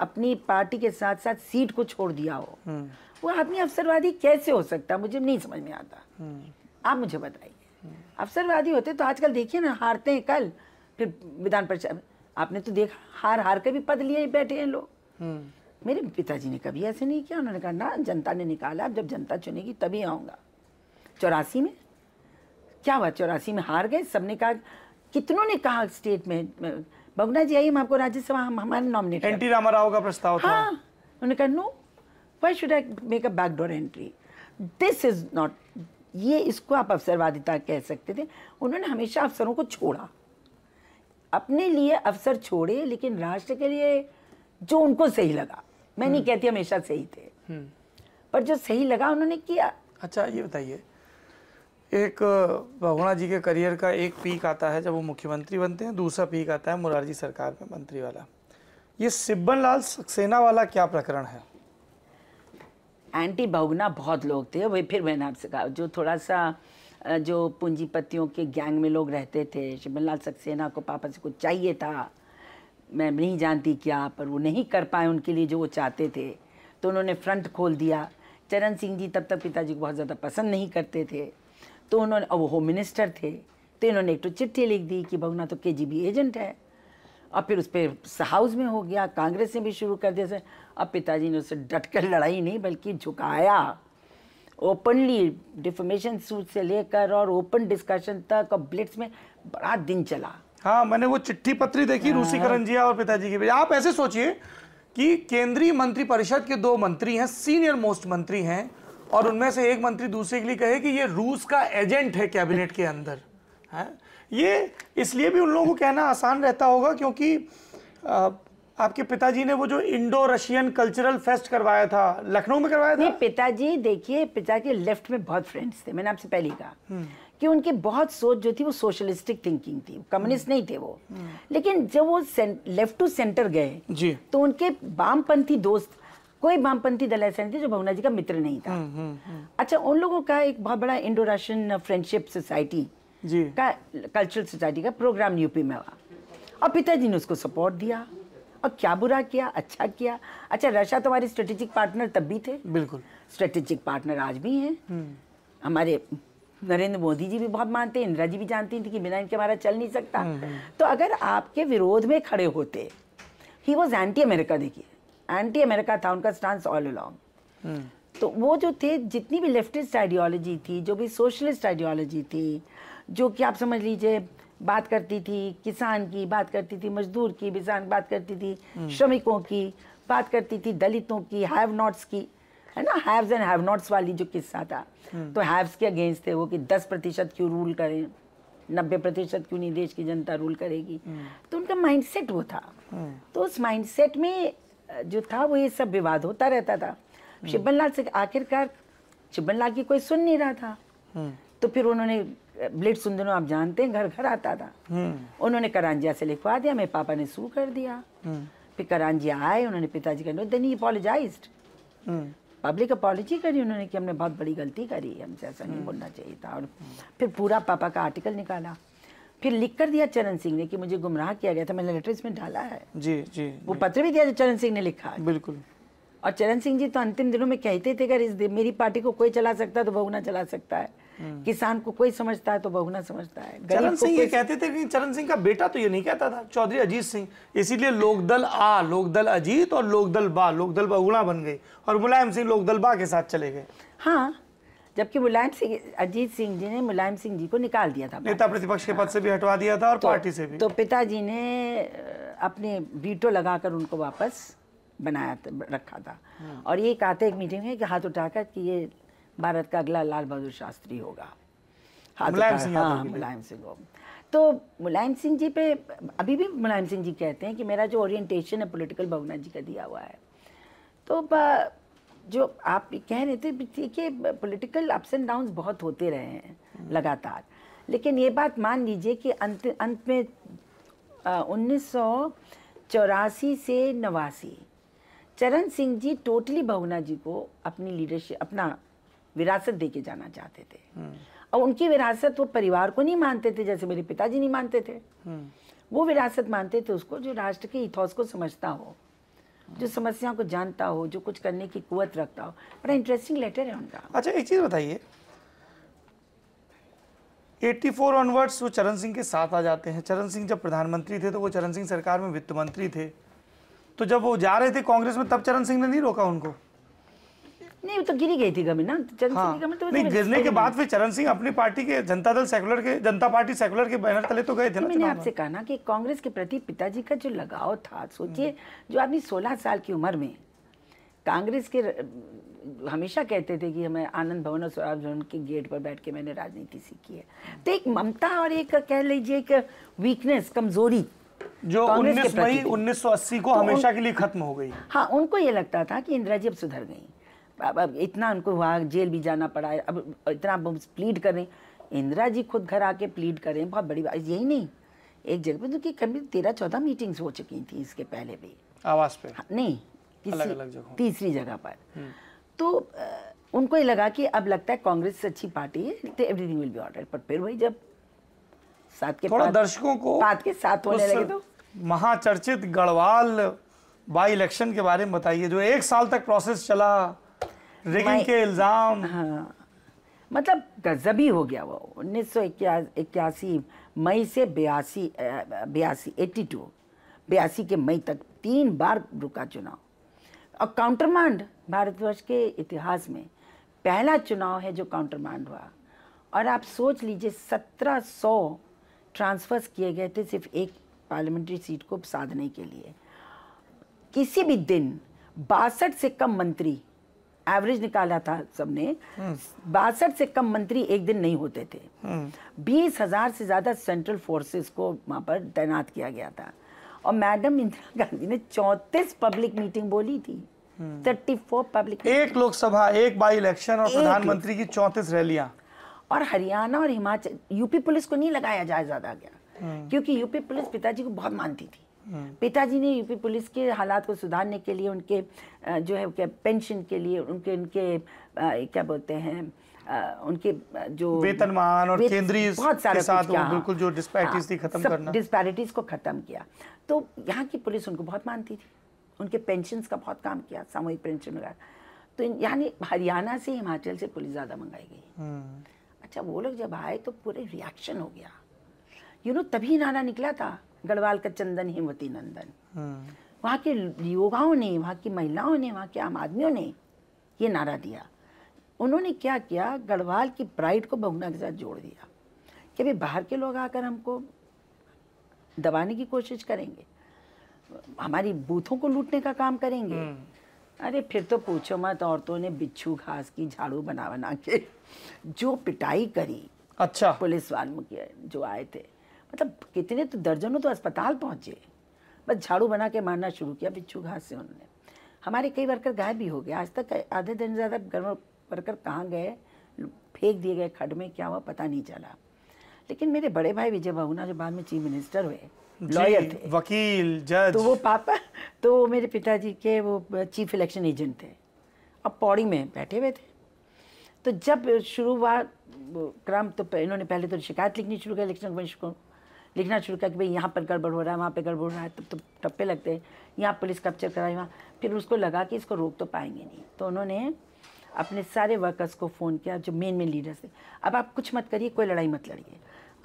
अपनी पार्टी के साथ साथ सीट को छोड़ दिया हो वो आदमी अवसरवादी कैसे हो सकता मुझे नहीं समझ में आता आप मुझे बताइए अवसरवादी होते तो आजकल देखिए ना हारते हैं कल फिर विधान परिषद आपने तो देखा हार हार के भी पद लिए बैठे हैं लोग मेरे पिताजी ने कभी ऐसे नहीं किया उन्होंने कहा ना जनता ने निकाला जब जनता चुनेगी तभी आऊँगा चौरासी में क्या हुआ चौरासी में हार गए सबने कहा कितनों ने कहा स्टेट में बगुना जी आइए हम आपको राज्यसभा हम हमारे nominate N T Rama Rao का प्रस्ताव हाँ उन्होंने कहा no why should I make a backdoor entry this is not ये इसको आप अवसरवादिता कह सकते थे उन्होंने हमेशा अफसरों को छोड़ा अपने लिए अवसर छोड़े लेकिन राष्ट्र के लिए जो उनको सही लगा मैं नहीं हम्म। कहती हमेशा सही थे हम्म। पर जो सही लगा उन्होंने किया अच्छा ये बताइए एक भगोना जी के करियर का एक पीक आता है जब वो मुख्यमंत्री बनते हैं दूसरा पीक आता है मुरारजी सरकार में मंत्री वाला ये सिब्बन लाल सक्सेना वाला क्या प्रकरण है एंटी बहुगुना बहुत लोग थे वही फिर मैंने आपसे कहा जो थोड़ा सा जो पूंजीपतियों के गैंग में लोग रहते थे लाल सक्सेना को पापा से कुछ चाहिए था मैं नहीं जानती क्या पर वो नहीं कर पाए उनके लिए जो वो चाहते थे तो उन्होंने फ्रंट खोल दिया चरण सिंह जी तब तक पिताजी को बहुत ज़्यादा पसंद नहीं करते थे तो उन्होंने वो होम मिनिस्टर थे तो इन्होंने एक तो चिट्ठी लिख दी कि भगना तो के एजेंट है अब फिर उस पर हाउस में हो गया कांग्रेस ने भी शुरू कर दिया अब पिताजी ने उससे डट कर लड़ाई नहीं बल्कि झुकाया ओपनली डिफॉर्मेशन सूट से लेकर और ओपन डिस्कशन तक और ब्लिट्स में बड़ा दिन चला हाँ मैंने वो चिट्ठी पत्री देखी हाँ। रूसी करंजिया और पिताजी की आप ऐसे सोचिए कि केंद्रीय मंत्री परिषद के दो मंत्री हैं सीनियर मोस्ट मंत्री हैं और उनमें से एक मंत्री दूसरे के लिए कहे कि ये रूस का एजेंट है कैबिनेट के अंदर है ये इसलिए भी उन लोगों को कहना आसान रहता होगा क्योंकि आपके पिताजी ने वो जो इंडो रशियन कल्चरल फेस्ट करवाया था लखनऊ में करवाया था पिताजी देखिए पिता के लेफ्ट में बहुत फ्रेंड्स थे मैंने आपसे पहले कहा हम्म। कि उनकी बहुत सोच जो थी वो सोशलिस्टिक थिंकिंग थी कम्युनिस्ट हम्म। नहीं थे वो हम्म। लेकिन जब वो लेफ्ट टू सेंटर गए जी तो उनके वामपंथी दोस्त कोई वामपंथी दल ऐसा नहीं थे जो भवना जी का मित्र नहीं था अच्छा उन लोगों का एक बहुत बड़ा इंडो रशियन फ्रेंडशिप सोसाइटी जी का कल्चरल सोसाइटी का प्रोग्राम यूपी में हुआ और पिताजी ने उसको सपोर्ट दिया और क्या बुरा किया अच्छा किया अच्छा रशिया तो हमारे स्ट्रेटेजिक पार्टनर तब भी थे बिल्कुल स्ट्रेटेजिक पार्टनर आज भी हैं हम्म। हमारे नरेंद्र मोदी जी भी बहुत मानते हैं इंदिरा जी भी जानती थी कि बिना इनके हमारा चल नहीं सकता हम्म, हम्म। तो अगर आपके विरोध में खड़े होते ही वॉज एंटी अमेरिका देखिए एंटी अमेरिका था उनका स्टांस ऑल अलॉन्ग तो वो जो थे जितनी भी लेफ्टिस्ट आइडियोलॉजी थी जो भी सोशलिस्ट आइडियोलॉजी थी जो कि आप समझ लीजिए बात करती थी किसान की बात करती थी मजदूर की किसान बात करती थी हम्म। श्रमिकों की बात करती थी दलितों की हैव नॉट्स की है ना हैव्स एंड हैव नॉट्स वाली जो किस्सा था हम्म। तो हैव्स के अगेंस्ट थे वो कि दस प्रतिशत क्यों रूल करें नब्बे प्रतिशत क्यों नहीं देश की जनता रूल करेगी हम्म। तो उनका माइंडसेट वो था तो उस माइंडसेट में जो था वो ये सब विवाद होता रहता था शिबन लाल से आखिरकार शिबन लाल की कोई सुन नहीं रहा था तो फिर उन्होंने ब्लेड सुंदर आप जानते हैं घर घर आता था हम्म। उन्होंने करांजिया से लिखवा दिया मेरे पापा ने सू कर दिया हम्म। फिर करांजिया आए उन्होंने पिताजी का then he apologise public apology करी उन्होंने कि हमने बहुत बड़ी गलती करी हमसे ऐसा नहीं हम्म। बोलना चाहिए था और फिर पूरा पापा का आर्टिकल निकाला फिर लिख कर दिया चरण सिंह ने कि मुझे गुमराह किया गया था मैंने लेटर इसमें डाला है जी जी वो पत्र भी दिया जो चरण सिंह ने लिखा है बिल्कुल और चरण सिंह जी तो अंतिम दिनों में कहते थे अगर इस मेरी पार्टी को कोई चला सकता है तो बहुगुना चला सकता है हम्म। किसान को कोई समझता है तो बहुना समझता है चरण सिंह ये कहते थे कि चरण सिंह का बेटा तो ये नहीं कहता था चौधरी अजीत सिंह इसीलिए लोकदल आ लोकदल अजीत और लोकदल बा लोकदल बहुगुणा बन गई और मुलायम सिंह लोकदल बा के साथ चले गए हाँ जबकि मुलायम सिंह अजीत सिंह जी ने मुलायम सिंह जी को निकाल दिया था नेता प्रतिपक्ष के पद से भी हटवा दिया था और तो- पार्टी से भी तो पिताजी ने अपने वीटो लगाकर उनको वापस बनाया रखा था हाँ। और ये कहते एक मीटिंग में कि हाथ उठाकर कि ये भारत का अगला लाल बहादुर शास्त्री होगा हाँ, हाँ, मुलायम सिंह हाँ मुलायम सिंह तो मुलायम सिंह जी पे अभी भी मुलायम सिंह जी कहते हैं कि मेरा जो ओरिएंटेशन है पॉलिटिकल भवना जी का दिया हुआ है तो जो आप कह रहे थे देखिए पॉलिटिकल अप्स एंड डाउन बहुत होते रहे हैं हम्म। लगातार लेकिन ये बात मान लीजिए कि अंत अंत में उन्नीस से नवासी चरण सिंह जी टोटली बहुना जी को अपनी लीडरशिप अपना विरासत दे के जाना चाहते थे हम्म। और उनकी विरासत वो परिवार को नहीं मानते थे जैसे मेरे पिताजी नहीं मानते थे हम्म। वो विरासत मानते थे उसको जो राष्ट्र के इथॉस को समझता हो जो समस्याओं को जानता हो जो कुछ करने की कुवत रखता हो बड़ा इंटरेस्टिंग लेटर है उनका अच्छा एक चीज़ बताइए 84 ऑनवर्ड्स वो चरण सिंह के साथ आ जाते हैं चरण सिंह जब प्रधानमंत्री थे तो वो चरण सिंह सरकार में वित्त मंत्री थे तो जब वो जा रहे थे कांग्रेस में तब चरण सिंह ने नहीं रोका उनको नहीं तो गिरी गई थी गमी ना चरण हाँ, सिंह गमी तो नहीं गिरने के बाद फिर चरण सिंह अपनी पार्टी के जनता दल सेकुलर के जनता पार्टी सेकुलर के बैनर तले तो गए थे ना तो मैंने आपसे कहा ना कि कांग्रेस के प्रति पिताजी का जो लगाव था सोचिए हम्म। जो आदमी सोलह साल की उम्र में कांग्रेस के हमेशा कहते थे कि हमें आनंद भवन और स्वराज भवन के गेट पर बैठ के मैंने राजनीति सीखी है तो एक ममता और एक कह लीजिए एक वीकनेस कमजोरी जो उन्नीस मई 1980 को तो हमेशा के लिए खत्म हो गई हाँ उनको ये लगता था कि इंदिरा जी अब सुधर गई अब अब इतना उनको वहाँ जेल भी जाना पड़ा है अब इतना प्लीड कर रहे हैं इंदिरा जी खुद घर आके प्लीड कर रहे हैं बहुत बड़ी बात यही नहीं एक जगह पे तो कि कभी तेरह चौदह मीटिंग्स हो चुकी थी इसके पहले भी आवास पे हाँ, नहीं अलग अलग तीसरी जगह पर हम्म। तो उनको ये लगा कि अब लगता है कांग्रेस अच्छी पार्टी है तो एवरीथिंग विल बी ऑर्डर पर फिर वही जब साथ के थोड़ा दर्शकों को साथ के साथ होने लगे तो महाचर्चित गढ़वाल बाई इलेक्शन के बारे में बताइए जो एक साल तक प्रोसेस चला रेगिंग के इल्ज़ाम हाँ मतलब गजबी हो गया वो उन्नीस सौ इक्यासी मई से बयासी बयासी एट्टी टू बयासी के मई तक तीन बार रुका चुनाव और काउंटरमांड भारतवर्ष के इतिहास में पहला चुनाव है जो काउंटरमांड हुआ और आप सोच लीजिए सत्रह सौ ट्रांसफ़र्स किए गए थे सिर्फ एक पार्लियामेंट्री सीट को साधने के लिए किसी भी दिन बासठ से कम मंत्री एवरेज निकाला था सबने हम्म। बासठ से कम मंत्री एक दिन नहीं होते थे हम्म। बीस हजार से ज़्यादा सेंट्रल फोर्सेस को वहां पर तैनात किया गया था और मैडम इंदिरा गांधी ने चौतीस पब्लिक मीटिंग बोली थी थर्टी फोर पब्लिक एक लोकसभा एक बाई इलेक्शन और प्रधानमंत्री की चौंतीस रैलियां और हरियाणा और हिमाचल यूपी पुलिस को नहीं लगाया जाए ज्यादा गया हम्म। क्योंकि यूपी पुलिस पिताजी को बहुत मानती थी पिताजी ने यूपी पुलिस के हालात को सुधारने के लिए उनके जो है क्या पेंशन के लिए उनके उनके क्या बोलते हैं उनके जो वेतनमान और केंद्रीय बहुत सारे साथ बिल्कुल जो डिस्पैरिटीज हाँ, थी खत्म करना डिस्पैरिटीज को खत्म किया तो यहाँ की पुलिस उनको बहुत मानती थी उनके पेंशन का बहुत काम किया सामूहिक पेंशन वगैरह तो यानी हरियाणा से हिमाचल से पुलिस ज़्यादा मंगाई गई हम्म। अच्छा वो लोग जब आए तो पूरे रिएक्शन हो गया यू नो तभी नारा निकला था गढ़वाल का चंदन ही नंदन हाँ। वहाँ के युवाओं ने वहाँ की महिलाओं ने वहाँ के आम आदमियों ने ये नारा दिया उन्होंने क्या किया गढ़वाल की प्राइड को बहुना के साथ जोड़ दिया कि भाई बाहर के लोग आकर हमको दबाने की कोशिश करेंगे हमारी बूथों को लूटने का काम करेंगे हाँ। अरे फिर तो पूछो मत औरतों ने बिच्छू घास की झाड़ू बना बना के जो पिटाई करी अच्छा पुलिस वालों के जो आए थे मतलब कितने तो दर्जनों तो अस्पताल पहुंचे बस झाड़ू बना के मारना शुरू किया बिच्छू घास से उन्होंने हमारे कई वर्कर गायब भी हो गए आज तक आधे दिन ज़्यादा वर्कर कहाँ गए फेंक दिए गए खड में क्या हुआ पता नहीं चला लेकिन मेरे बड़े भाई विजय बहुना जो बाद में चीफ मिनिस्टर हुए लॉयर थे वकील जज तो वो पापा तो मेरे पिताजी के वो चीफ इलेक्शन एजेंट थे अब पौड़ी में बैठे हुए थे तो जब शुरू हुआ क्रम तो इन्होंने पहले तो शिकायत लिखनी शुरू की इलेक्शन कमीशन को लिखना शुरू किया कि भाई यहाँ पर गड़बड़ हो रहा है वहाँ पर गड़बड़ हो रहा है तब तो टप्पे लगते हैं यहाँ पुलिस कैप्चर कराई वहाँ फिर उसको लगा कि इसको रोक तो पाएंगे नहीं तो उन्होंने अपने सारे वर्कर्स को फ़ोन किया जो मेन मेन लीडर्स थे अब आप कुछ मत करिए कोई लड़ाई मत लड़िए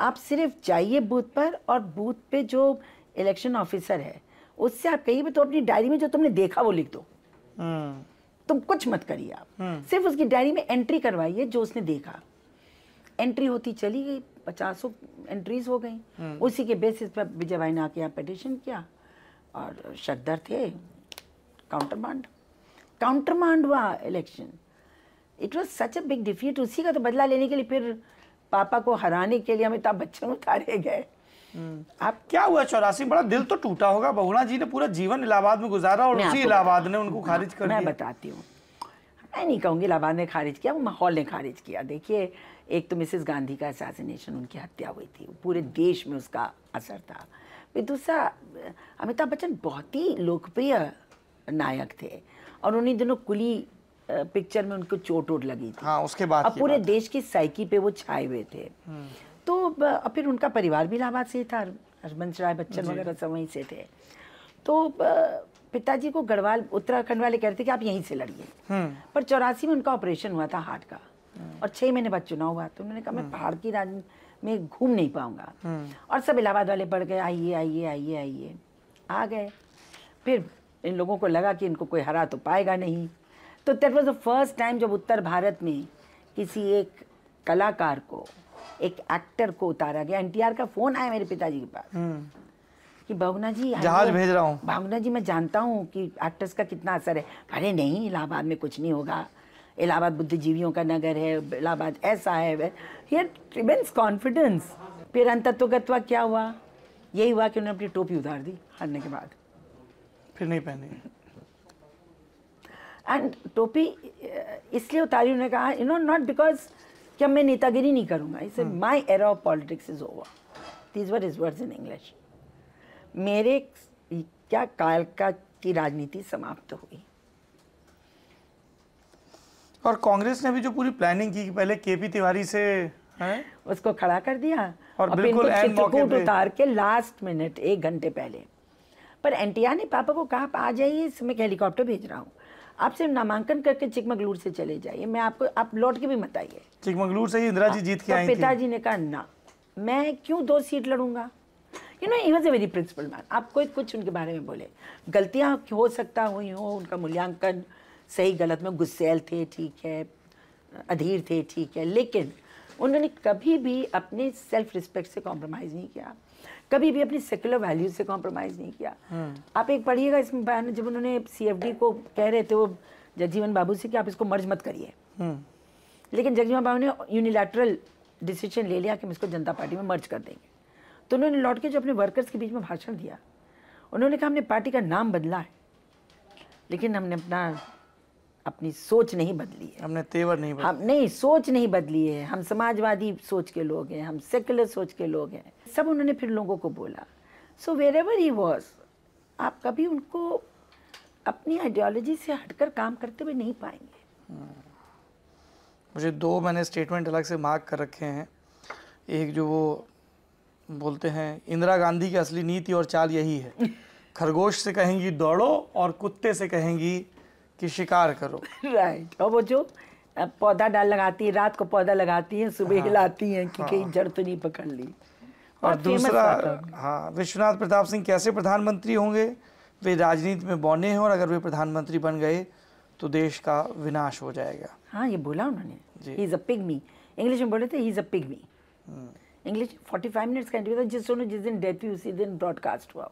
आप सिर्फ जाइए बूथ पर और बूथ पे जो इलेक्शन ऑफिसर है उससे आप कहिए तो अपनी डायरी में जो तुमने देखा वो लिख दो हम्म। तुम कुछ मत करिए आप हम्म। सिर्फ उसकी डायरी में एंट्री करवाइए जो उसने देखा एंट्री होती चली गई पचासों एंट्रीज हो गई हम्म। उसी के बेसिस पर विजय भाई ने आके यहाँ पटिशन किया और शकदर थे काउंटर मांड काउंटर मांड हुआ election it was such a big defeat उसी का तो बदला लेने के लिए फिर पापा को हराने के लिए अमिताभ तो बच्चन उतारे गए हम्म। आप क्या हुआ चौरासी बड़ा दिल तो टूटा होगा बहुना जी ने पूरा जीवन इलाहाबाद में गुजारा और उसी इलाहाबाद ने उनको खारिज कर मैं बताती हूँ मैं नहीं कहूँगी इलाहाबाद ने खारिज किया वो माहौल ने खारिज किया देखिए एक तो मिसेस गांधी का असासिनेशन उनकी हत्या हुई थी पूरे देश में उसका असर था फिर दूसरा अमिताभ बच्चन बहुत ही लोकप्रिय नायक थे और उन्हीं दिनों कुली पिक्चर में उनको चोट वोट लगी थी हाँ, उसके बाद अब पूरे देश की साइकी पे वो छाए हुए थे हम्म। तो फिर उनका परिवार भी इलाहाबाद से ही था हरबंश राय बच्चन वगैरह सब वहीं से थे तो पिताजी को गढ़वाल उत्तराखंड वाले कहते थे कि आप यहीं से लड़िए हम्म। पर चौरासी में उनका ऑपरेशन हुआ था हार्ट का और छह महीने बाद चुनाव हुआ तो उन्होंने कहा मैं हम्म। पहाड़ की राज में घूम नहीं पाऊंगा हम्म। और सब इलाहाबाद वाले पड़ गए आइए आइए आइए आइए आ गए फिर इन लोगों को लगा कि इनको कोई हरा तो पाएगा नहीं तो that was the first time जब उत्तर भारत में किसी एक कलाकार को एक एक्टर को उतारा गया एनटीआर का फोन आया मेरे पिताजी के पास हम्म। कि भावना जी जहाज भेज रहा हूँ भावना जी मैं जानता हूँ कि एक्टर्स का कितना असर है अरे नहीं इलाहाबाद में कुछ नहीं होगा इलाहाबाद बुद्धिजीवियों का नगर है इलाहाबाद ऐसा है ट्रिमेंस कॉन्फिडेंस फिर अंतत्वगत्वा क्या हुआ यही हुआ कि उन्होंने अपनी टोपी उतार दी हारने के बाद फिर नहीं पहने एंड टोपी इसलिए उतारी उन्होंने कहा यू नो नॉट बिकॉज क्या मैं नेतागिरी नहीं करूँगा इसे my era of politics is over these were his words in English मेरे क्या काल का की राजनीति समाप्त हुई और कांग्रेस ने भी जो पूरी प्लानिंग की कि पहले केपी तिवारी से है? उसको खड़ा कर दिया और, और बिल्कुल चित्रकूट उतार के लास्ट मिनट एक घंटे पहले पर एनटीआर ने पापा को कहा आ जाइए मैं हेलीकॉप्टर भेज रहा हूँ आप सिर्फ नामांकन करके चिकमगलूर से चले जाइए मैं आपको आप लौट के भी मत आइए चिकमगलूर से ही इंदिरा जी हाँ, जीत के तो पिताजी ने कहा ना मैं क्यों दो सीट लड़ूंगा you know even say a very principal man आप कोई कुछ उनके बारे में बोले गलतियाँ हो सकता हुई हो उनका मूल्यांकन सही गलत में गुस्सेल थे ठीक है अधीर थे ठीक है लेकिन उन्होंने कभी भी अपने सेल्फ रिस्पेक्ट से कॉम्प्रोमाइज़ नहीं किया कभी भी अपनी सेकुलर वैल्यूज से कॉम्प्रोमाइज़ नहीं किया हम्म। आप एक पढ़िएगा इसमें बयान जब उन्होंने सी को कह रहे थे वो जगजीवन बाबू से कि आप इसको मर्ज मत करिए हम्म। लेकिन जगजीवन बाबू ने यूनिलैटरल डिसीजन ले लिया कि हम इसको जनता पार्टी में मर्ज कर देंगे तो उन्होंने लौट के जो अपने वर्कर्स के बीच में भाषण दिया उन्होंने कहा हमने पार्टी का नाम बदला है लेकिन हमने अपना अपनी सोच नहीं बदली है हमने तेवर नहीं बदली हम नहीं सोच नहीं बदली है हम समाजवादी सोच के लोग हैं हम सेकुलर सोच के लोग हैं सब उन्होंने फिर लोगों को बोला so wherever he was आप कभी उनको अपनी आइडियोलॉजी से हटकर काम करते हुए नहीं पाएंगे मुझे दो मैंने स्टेटमेंट अलग से मार्क कर रखे हैं एक जो वो बोलते हैं इंदिरा गांधी की असली नीति और चाल यही है (laughs) खरगोश से कहेंगी दौड़ो और कुत्ते से कहेंगी कि शिकार करो राइट और वो जो पौधा डाल लगाती है रात को पौधा लगाती है सुबह हाँ, हिलाती है कि हाँ, कहीं जड़ तो नहीं पकड़ ली और दूसरा हाँ विश्वनाथ प्रताप सिंह कैसे प्रधानमंत्री होंगे वे राजनीति में बौने हैं और अगर वे प्रधानमंत्री बन गए तो देश का विनाश हो जाएगा हाँ ये बोला उन्होंने he is a pygmy English में बोले थे he is a pygmy English forty five minutes का इंटरव्यू था जिस उन्होंने जिस दिन डेथ हुई उसी दिन ब्रॉडकास्ट हुआ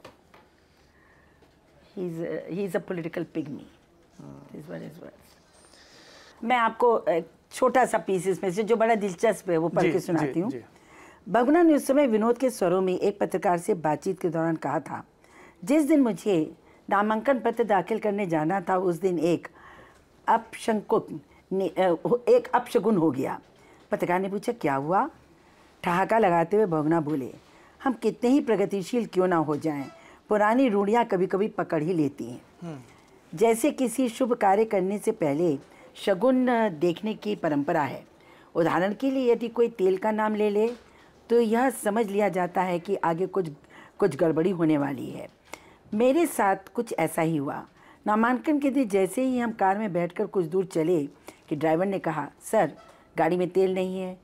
he is a political pygmy इस hmm. बार मैं आपको एक छोटा सा पीस इसमें से जो बड़ा दिलचस्प है वो पढ़ के सुनाती हूँ बगुना ने उस समय विनोद के स्वरों में एक पत्रकार से बातचीत के दौरान कहा था जिस दिन मुझे नामांकन पत्र दाखिल करने जाना था उस दिन एक अपशंकुक एक अपशगुन हो गया पत्रकार ने पूछा क्या हुआ ठहाका लगाते हुए भगना बोले हम कितने ही प्रगतिशील क्यों ना हो जाएं पुरानी रूढ़ियाँ कभी कभी पकड़ ही लेती हैं हम्म। जैसे किसी शुभ कार्य करने से पहले शगुन देखने की परंपरा है उदाहरण के लिए यदि कोई तेल का नाम ले ले तो यह समझ लिया जाता है कि आगे कुछ कुछ गड़बड़ी होने वाली है मेरे साथ कुछ ऐसा ही हुआ नामांकन के दिन जैसे ही हम कार में बैठकर कुछ दूर चले कि ड्राइवर ने कहा सर गाड़ी में तेल नहीं है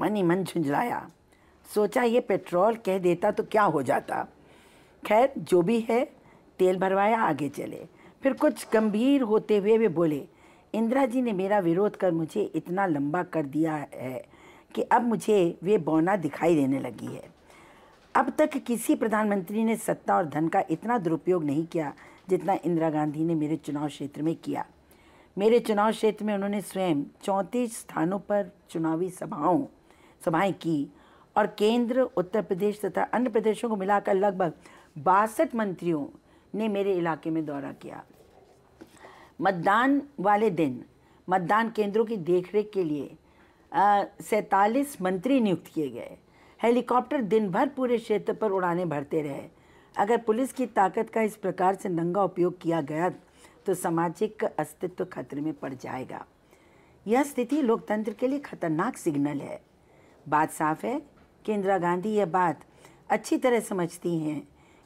मन ही मन झुंझलाया सोचा ये पेट्रोल कह देता तो क्या हो जाता खैर जो भी है तेल भरवाया आगे चले फिर कुछ गंभीर होते हुए वे बोले इंदिरा जी ने मेरा विरोध कर मुझे इतना लंबा कर दिया है कि अब मुझे वे बौना दिखाई देने लगी है अब तक किसी प्रधानमंत्री ने सत्ता और धन का इतना दुरुपयोग नहीं किया जितना इंदिरा गांधी ने मेरे चुनाव क्षेत्र में किया मेरे चुनाव क्षेत्र में उन्होंने स्वयं चौंतीस स्थानों पर चुनावी सभाओं सभाएं की और केंद्र उत्तर प्रदेश तथा अन्य प्रदेशों को मिलाकर लगभग बासठ मंत्रियों ने मेरे इलाके में दौरा किया मतदान वाले दिन मतदान केंद्रों की देखरेख के लिए सैंतालीस मंत्री नियुक्त किए गए हेलीकॉप्टर दिन भर पूरे क्षेत्र पर उड़ाने भरते रहे अगर पुलिस की ताकत का इस प्रकार से नंगा उपयोग किया गया तो सामाजिक अस्तित्व खतरे में पड़ जाएगा यह स्थिति लोकतंत्र के लिए खतरनाक सिग्नल है बात साफ है कि इंदिरा गांधी यह बात अच्छी तरह समझती हैं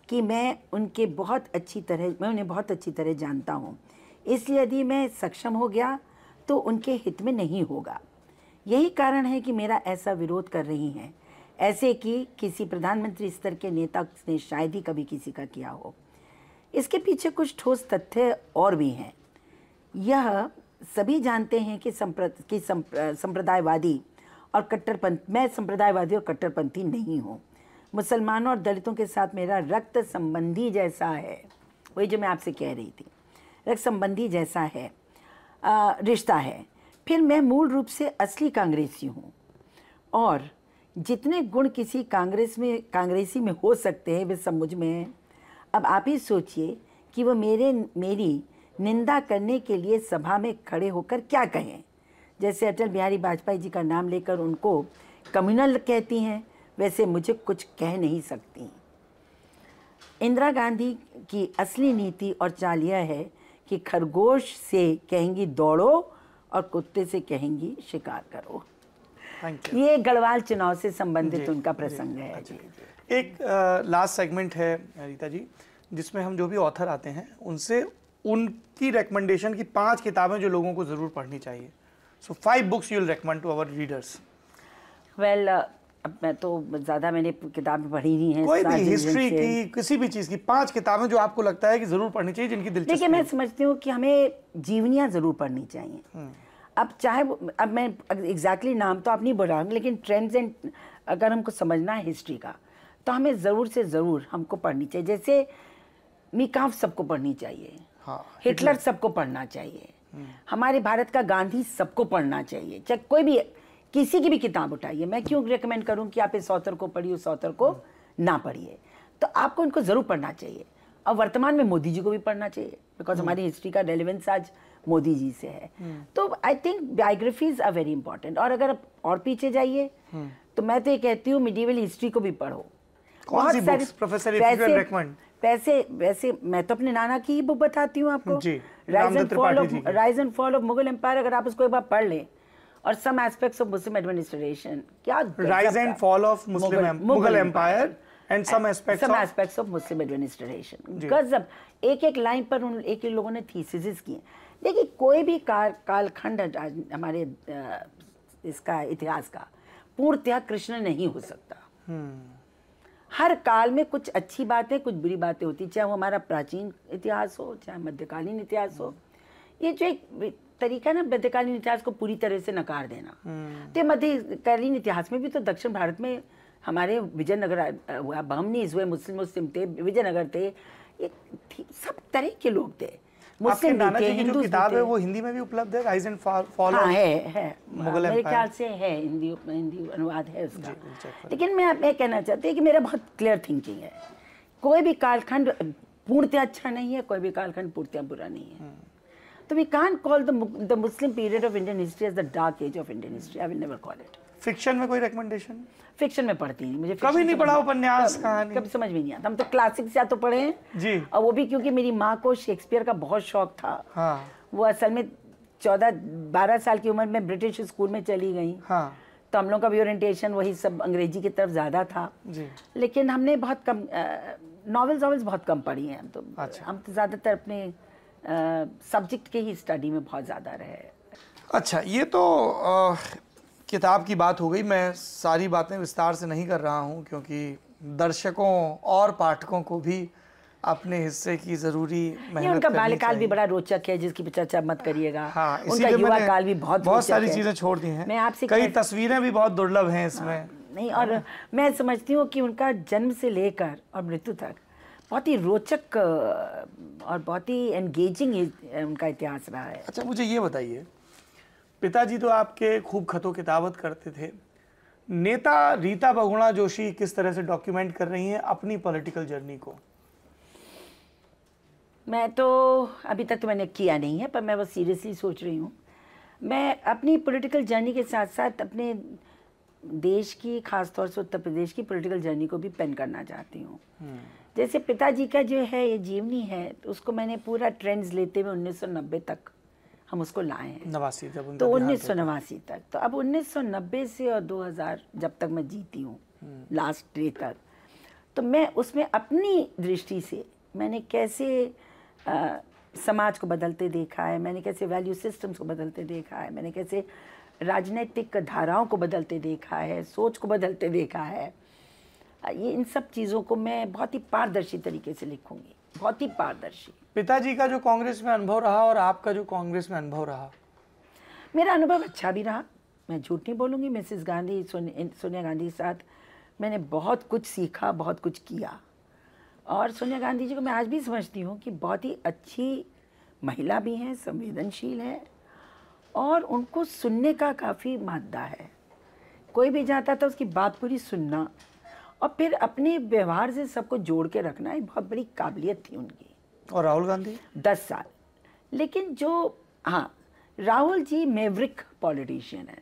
कि मैं उनके बहुत अच्छी तरह मैं उन्हें बहुत अच्छी तरह जानता हूँ इसलिए यदि मैं सक्षम हो गया तो उनके हित में नहीं होगा यही कारण है कि मेरा ऐसा विरोध कर रही हैं ऐसे कि किसी प्रधानमंत्री स्तर के नेता ने शायद ही कभी किसी का किया हो इसके पीछे कुछ ठोस तथ्य और भी हैं यह सभी जानते हैं कि संप्र कि संप्रदायवादी और कट्टरपंथ मैं संप्रदायवादी और कट्टरपंथी नहीं हूँ मुसलमानों और दलितों के साथ मेरा रक्त संबंधी जैसा है वही जो मैं आपसे कह रही थी रक्त संबंधी जैसा है रिश्ता है फिर मैं मूल रूप से असली कांग्रेसी हूँ और जितने गुण किसी कांग्रेस में कांग्रेसी में हो सकते हैं वे सब मुझ में अब आप ही सोचिए कि वो मेरे मेरी निंदा करने के लिए सभा में खड़े होकर क्या कहें जैसे अटल बिहारी वाजपेयी जी का नाम लेकर उनको कम्युनल कहती हैं वैसे मुझे कुछ कह नहीं सकती इंदिरा गांधी की असली नीति और चाल यह है कि खरगोश से कहेंगी दौड़ो और कुत्ते से कहेंगी शिकार करो ये गढ़वाल चुनाव से संबंधित उनका प्रसंग है अच्छा, एक लास्ट सेगमेंट है रीता जी जिसमें हम जो भी ऑथर आते हैं उनसे उनकी रिकमेंडेशन की पांच किताबें जो लोगों को ज़रूर पढ़नी चाहिए so five books you will recommend to our readers well अब मैं तो ज़्यादा मैंने किताबें पढ़ी नहीं है कोई भी हिस्ट्री की किसी भी चीज़ की पांच किताबें जो आपको लगता है कि ज़रूर पढ़नी चाहिए जिनकी दिलचस्पी देखिए मैं समझती हूँ कि हमें जीवनियाँ ज़रूर पढ़नी चाहिए हम्म। अब चाहे अब मैं एग्जैक्टली नाम तो आप नहीं बोल रहा लेकिन ट्रेंड्स एंड अगर हमको समझना है हिस्ट्री का तो हमें ज़रूर से ज़रूर हमको पढ़नी चाहिए जैसे मिकाव सबको पढ़नी चाहिए हाँ, हिटलर सबको पढ़ना चाहिए हम्म। हमारे भारत का गांधी सबको पढ़ना चाहिए चाहे कोई भी किसी की भी किताब उठाइए मैं क्यों रिकमेंड करूँ कि आप इस ऑथर को पढ़िए उस ऑथर को ना पढ़िए तो आपको इनको ज़रूर पढ़ना चाहिए और वर्तमान में मोदी जी को भी पढ़ना चाहिए बिकॉज हम्म। हमारी हिस्ट्री का रेलिवेंस आज मोदी जी से है हम्म। तो I think biographies are very important और अगर आप और पीछे जाइए हम्म। तो मैं तो ये कहती हूँ मिडिवल हिस्ट्री को भी पढ़ो कौन सी बुक्स प्रोफेसर पैसे, पैसे वैसे मैं तो अपने नाना की ही बुक बताती हूँ आपको rise and fall of rise and fall of Mughal empire अगर आप उसको एक बार पढ़ लें और some aspects of Muslim administration क्या rise and fall of Muslim Mughal empire and some aspects some aspects of Muslim administration गजब एक एक लाइन पर उन एक एक लोगों ने थीसिस किए देखिए कोई भी का, कालखंड हमारे इसका इतिहास का पूर्णतया कृष्ण नहीं हो सकता हम्म। हर काल में कुछ अच्छी बातें कुछ बुरी बातें होती चाहे वो हमारा प्राचीन इतिहास हो चाहे मध्यकालीन इतिहास हो ये जो एक तरीका है ना मध्यकालीन इतिहास को पूरी तरह से नकार देना हम्म। तो मध्यकालीन इतिहास में भी तो दक्षिण भारत में हमारे विजयनगर हुआ बहमनीज हुए मुस्लिम मुस्लिम थे विजयनगर थे सब तरह के लोग थे मुस्लिम थे हिंदू किताब है वो हिंदी में भी उपलब्ध है राइज एंड फॉल हाँ, है है मुगल मेरे ख्याल से है हिंदी हिंदी अनुवाद है उसका लेकिन मैं कहना चाहती हूँ कि मेरा बहुत क्लियर थिंकिंग है कोई भी कालखंड पूर्णतः अच्छा नहीं है कोई भी कालखंड पूर्णतः बुरा नहीं है हम्म। तो we can call the the Muslim period of Indian history as the dark age of Indian history. I will never call it. Fiction में कोई रिकमेंडेशन फिक्शन में पढ़ती नहीं मुझे कभी नहीं पढ़ा उपन्यास कहानी कभी समझ में नहीं आता हम तो क्लासिक्स या तो पढ़े हैं जी और वो भी क्योंकि मेरी माँ को शेक्सपियर का बहुत शौक था हाँ। वो असल में चौदह बारह साल की उम्र में ब्रिटिश स्कूल में चली गई हाँ। तो हम लोग का भी ओरिएंटेशन वही सब अंग्रेजी की तरफ ज़्यादा था जी। लेकिन हमने बहुत कम नॉवेल्स वॉवल्स बहुत कम पढ़ी हैं हम तो अच्छा। हम तो ज़्यादातर अपने सब्जेक्ट के ही स्टडी में बहुत ज़्यादा रहे अच्छा ये तो आ, किताब की बात हो गई मैं सारी बातें विस्तार से नहीं कर रहा हूँ क्योंकि दर्शकों और पाठकों को भी अपने हिस्से की जरूरी मेहनत उनका बाल्यकाल भी बड़ा रोचक है जिसकी चर्चा मत करिएगा हाँ, उनका युवा काल भी बहुत बहुत सारी चीजें छोड़ दी हैं मैं आपसे कई तस्वीरें भी बहुत दुर्लभ हैं इसमें हाँ, नहीं और हाँ। मैं समझती हूँ कि उनका जन्म से लेकर और मृत्यु तक बहुत ही रोचक और बहुत ही एंगेजिंग उनका इतिहास रहा है अच्छा मुझे ये बताइए पिताजी तो आपके खूब खतों किताबत करते थे नेता रीता बगुणा जोशी किस तरह से डॉक्यूमेंट कर रही हैं अपनी पॉलिटिकल जर्नी को मैं तो अभी तक तो मैंने किया नहीं है पर मैं वो सीरियसली सोच रही हूँ मैं अपनी पॉलिटिकल जर्नी के साथ साथ अपने देश की खासतौर से उत्तर प्रदेश की पॉलिटिकल जर्नी को भी पेन करना चाहती हूँ हम्म। जैसे पिताजी का जो है ये जीवनी है तो उसको मैंने पूरा ट्रेंड्स लेते हुए उन्नीस तक हम उसको लाए हैं नवासी जब तो उन्नीस सौ नवासी तक तो अब उन्नीस से और 2000 जब तक मैं जीती हूँ लास्ट हम्म। डे तक तो मैं उसमें अपनी दृष्टि से मैंने कैसे आ, समाज को बदलते देखा है मैंने कैसे वैल्यू सिस्टम्स को बदलते देखा है मैंने कैसे राजनीतिक धाराओं को बदलते देखा है सोच को बदलते देखा है ये इन सब चीज़ों को मैं बहुत ही पारदर्शी तरीके से लिखूंगी बहुत ही पारदर्शी पिताजी का जो कांग्रेस में अनुभव रहा और आपका जो कांग्रेस में अनुभव रहा मेरा अनुभव अच्छा भी रहा मैं झूठ नहीं बोलूँगी मिसिस गांधी सोनिया गांधी के साथ मैंने बहुत कुछ सीखा बहुत कुछ किया और सोनिया गांधी जी को मैं आज भी समझती हूँ कि बहुत ही अच्छी महिला भी हैं संवेदनशील है और उनको सुनने का काफ़ी मादा है कोई भी जाता था उसकी बात पूरी सुनना और फिर अपने व्यवहार से सबको जोड़ के रखना एक बहुत बड़ी काबिलियत थी उनकी और राहुल गांधी दस साल लेकिन जो हाँ राहुल जी मेवरिक पॉलिटिशियन है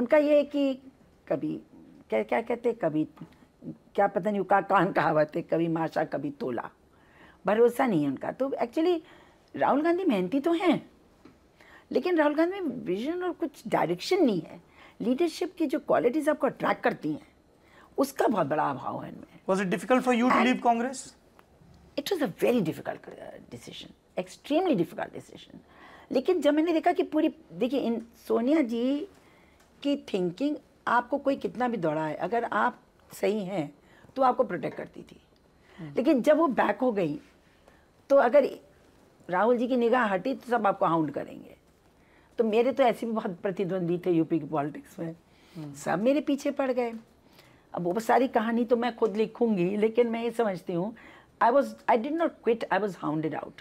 उनका ये है कि कभी क्या क्या कहते कभी क्या पता नहीं का कान कहावत है कभी माशा कभी तोला भरोसा नहीं है उनका तो एक्चुअली राहुल गांधी मेहनती तो हैं लेकिन राहुल गांधी में विजन और कुछ डायरेक्शन नहीं है लीडरशिप की जो क्वालिटीज़ आपको अट्रैक्ट करती हैं उसका बहुत बड़ा अभाव है इनमें was it difficult for you to leave Congress it was a very difficult decision extremely difficult decision लेकिन जब मैंने देखा कि पूरी देखिए इन सोनिया जी की थिंकिंग आपको कोई कितना भी दौड़ा है अगर आप सही हैं तो आपको प्रोटेक्ट करती थी hmm. लेकिन जब वो बैक हो गई तो अगर राहुल जी की निगाह हटी तो सब आपको हाउंड करेंगे तो मेरे तो ऐसे भी बहुत प्रतिद्वंदी थे यूपी की पॉलिटिक्स में hmm. सब मेरे पीछे पड़ गए अब वो सारी कहानी तो मैं खुद लिखूंगी लेकिन मैं ये समझती हूँ I was I did not quit I was hounded out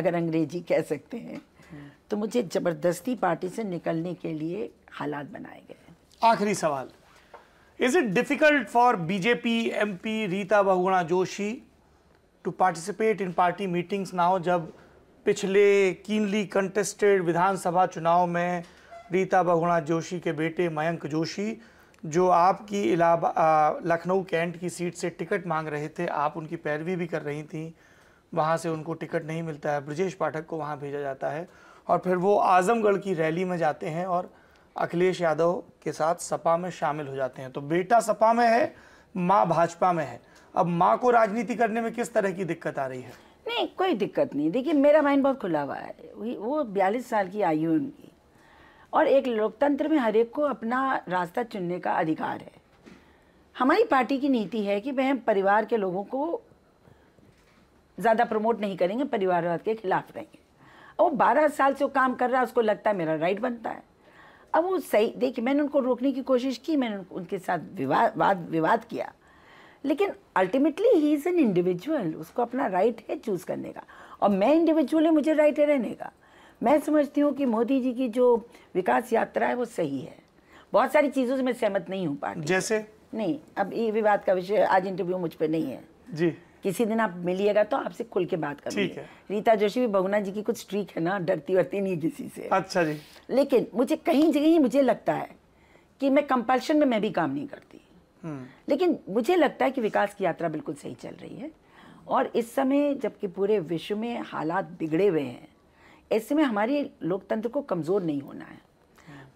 अगर अंग्रेजी कह सकते हैं तो मुझे ज़बरदस्ती पार्टी से निकलने के लिए हालात बनाए गए आखिरी सवाल is it difficult for BJP P Rita Bahuguna Joshi to participate in party meetings now जब पिछले कीनली कंटेस्टेड विधानसभा चुनाव में रीता बहुगुणा जोशी के बेटे मयंक जोशी जो आपकी इलाहाबाद लखनऊ कैंट की सीट से टिकट मांग रहे थे आप उनकी पैरवी भी कर रही थी वहाँ से उनको टिकट नहीं मिलता है ब्रजेश पाठक को वहाँ भेजा जाता है और फिर वो आज़मगढ़ की रैली में जाते हैं और अखिलेश यादव के साथ सपा में शामिल हो जाते हैं तो बेटा सपा में है माँ भाजपा में है अब माँ को राजनीति करने में किस तरह की दिक्कत आ रही है नहीं कोई दिक्कत नहीं देखिए मेरा माइंड बहुत खुला हुआ है वो बयालीस साल की आयु उनकी और एक लोकतंत्र में हर एक को अपना रास्ता चुनने का अधिकार है हमारी पार्टी की नीति है कि वह परिवार के लोगों को ज़्यादा प्रमोट नहीं करेंगे परिवारवाद के खिलाफ रहेंगे वो बारह साल से वो काम कर रहा है उसको लगता है मेरा राइट बनता है अब वो सही देखिए मैंने उनको रोकने की कोशिश की मैंने उनके साथ विवाद वाद विवाद किया लेकिन ultimately he is an individual उसको अपना राइट है चूज़ करने का और मैं इंडिविजुअल है मुझे राइट है रहने का मैं समझती हूँ कि मोदी जी की जो विकास यात्रा है वो सही है बहुत सारी चीज़ों से मैं सहमत नहीं हूँ पार्टी जैसे नहीं अब ये विवाद का विषय आज इंटरव्यू मुझ पर नहीं है जी किसी दिन आप मिलिएगा तो आपसे खुल के बात करेंगे रीता जोशी भी बहुना जी की कुछ स्ट्रीक है ना डरती वरती नहीं किसी से अच्छा जी लेकिन मुझे कहीं जगह ही मुझे लगता है कि मैं कंपल्शन में मैं भी काम नहीं करती हम्म। लेकिन मुझे लगता है कि विकास की यात्रा बिल्कुल सही चल रही है और इस समय जबकि पूरे विश्व में हालात बिगड़े हुए हैं ऐसे में हमारे लोकतंत्र को कमज़ोर नहीं होना है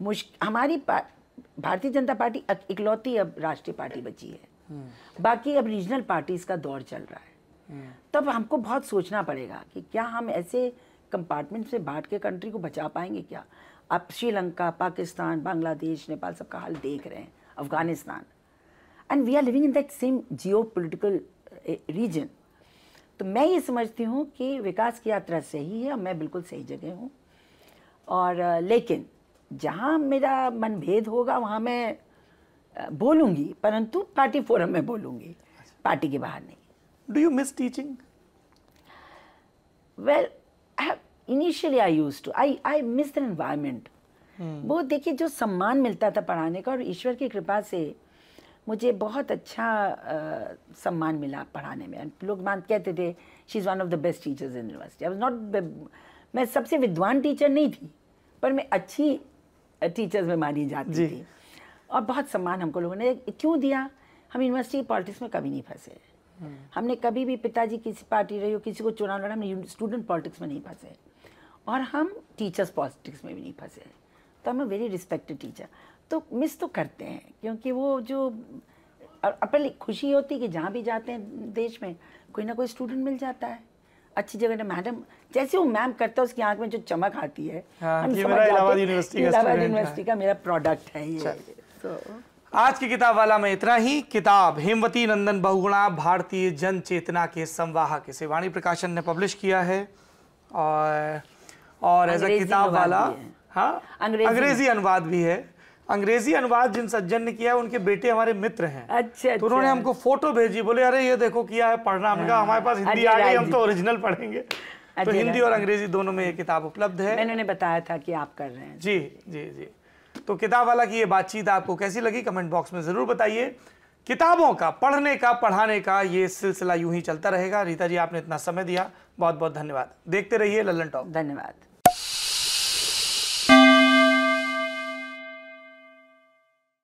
मुश हमारी भारतीय जनता पार्टी इकलौती अब राष्ट्रीय पार्टी बची है बाकी अब रीजनल पार्टीज का दौर चल रहा है तब हमको बहुत सोचना पड़ेगा कि क्या हम ऐसे कंपार्टमेंट से बांट के कंट्री को बचा पाएंगे क्या आप श्रीलंका पाकिस्तान बांग्लादेश नेपाल सबका हाल देख रहे हैं Afghanistan and we are living in that same geo political region तो मैं ये समझती हूँ कि विकास की यात्रा सही है और मैं बिल्कुल सही जगह हूँ और लेकिन जहाँ मेरा मनभेद होगा वहाँ मैं बोलूँगी परंतु पार्टी फोरम में बोलूँगी पार्टी के बाहर नहीं do you miss teaching well initially I use to I I miss the environment वो देखिए जो सम्मान मिलता था पढ़ाने का और ईश्वर की कृपा से मुझे बहुत अच्छा uh, सम्मान मिला पढ़ाने में लोग मान कहते थे she is one of the best teachers in university I was not मैं सबसे विद्वान टीचर नहीं थी पर मैं अच्छी टीचर्स में मानी जाती थी और बहुत सम्मान हमको लोगों ने क्यों दिया हम यूनिवर्सिटी पॉलिटिक्स में कभी नहीं फंसे हम्म। हमने कभी भी पिताजी किसी पार्टी रही हो किसी को चुनाव लड़ा हमने स्टूडेंट पॉलिटिक्स में नहीं फंसे और हम टीचर्स पॉलिटिक्स में भी नहीं फंसे तो हम वेरी रिस्पेक्टेड टीचर तो मिस तो करते हैं क्योंकि वो जो अपन खुशी होती है कि जहाँ भी जाते हैं देश में कोई ना कोई स्टूडेंट मिल जाता है अच्छी जगह ना मैडम जैसे वो मैम करता है उसकी आंख में जो चमक आती है हाँ, इलाहाबाद यूनिवर्सिटी का मेरा प्रोडक्ट है ये तो आज की किताब वाला में इतना ही किताब हेमवती नंदन बहुगुणा भारतीय जन चेतना के संवाहक इसे वाणी प्रकाशन ने पब्लिश किया है और और एज किताब वाला हाँ अंग्रेजी, अंग्रेजी अनुवाद भी है अंग्रेजी अनुवाद जिन सज्जन ने किया है उनके बेटे हमारे मित्र हैं अच्छा तो उन्होंने अच्छा। हमको फोटो भेजी बोले अरे ये देखो किया है पढ़ना हमने कहा हाँ, हमारे पास हिंदी हाँ आ गई हाँ हम तो ओरिजिनल पढ़ेंगे तो हिंदी और अंग्रेजी दोनों में ये किताब उपलब्ध है मैंने बताया था कि आप कर रहे हैं जी जी जी तो किताब वाला की ये बातचीत आपको कैसी लगी कमेंट बॉक्स में ज़रूर बताइए किताबों का पढ़ने का पढ़ाने का ये सिलसिला यूं ही चलता रहेगा रीता जी आपने इतना समय दिया बहुत बहुत धन्यवाद देखते रहिए लल्लन टॉक धन्यवाद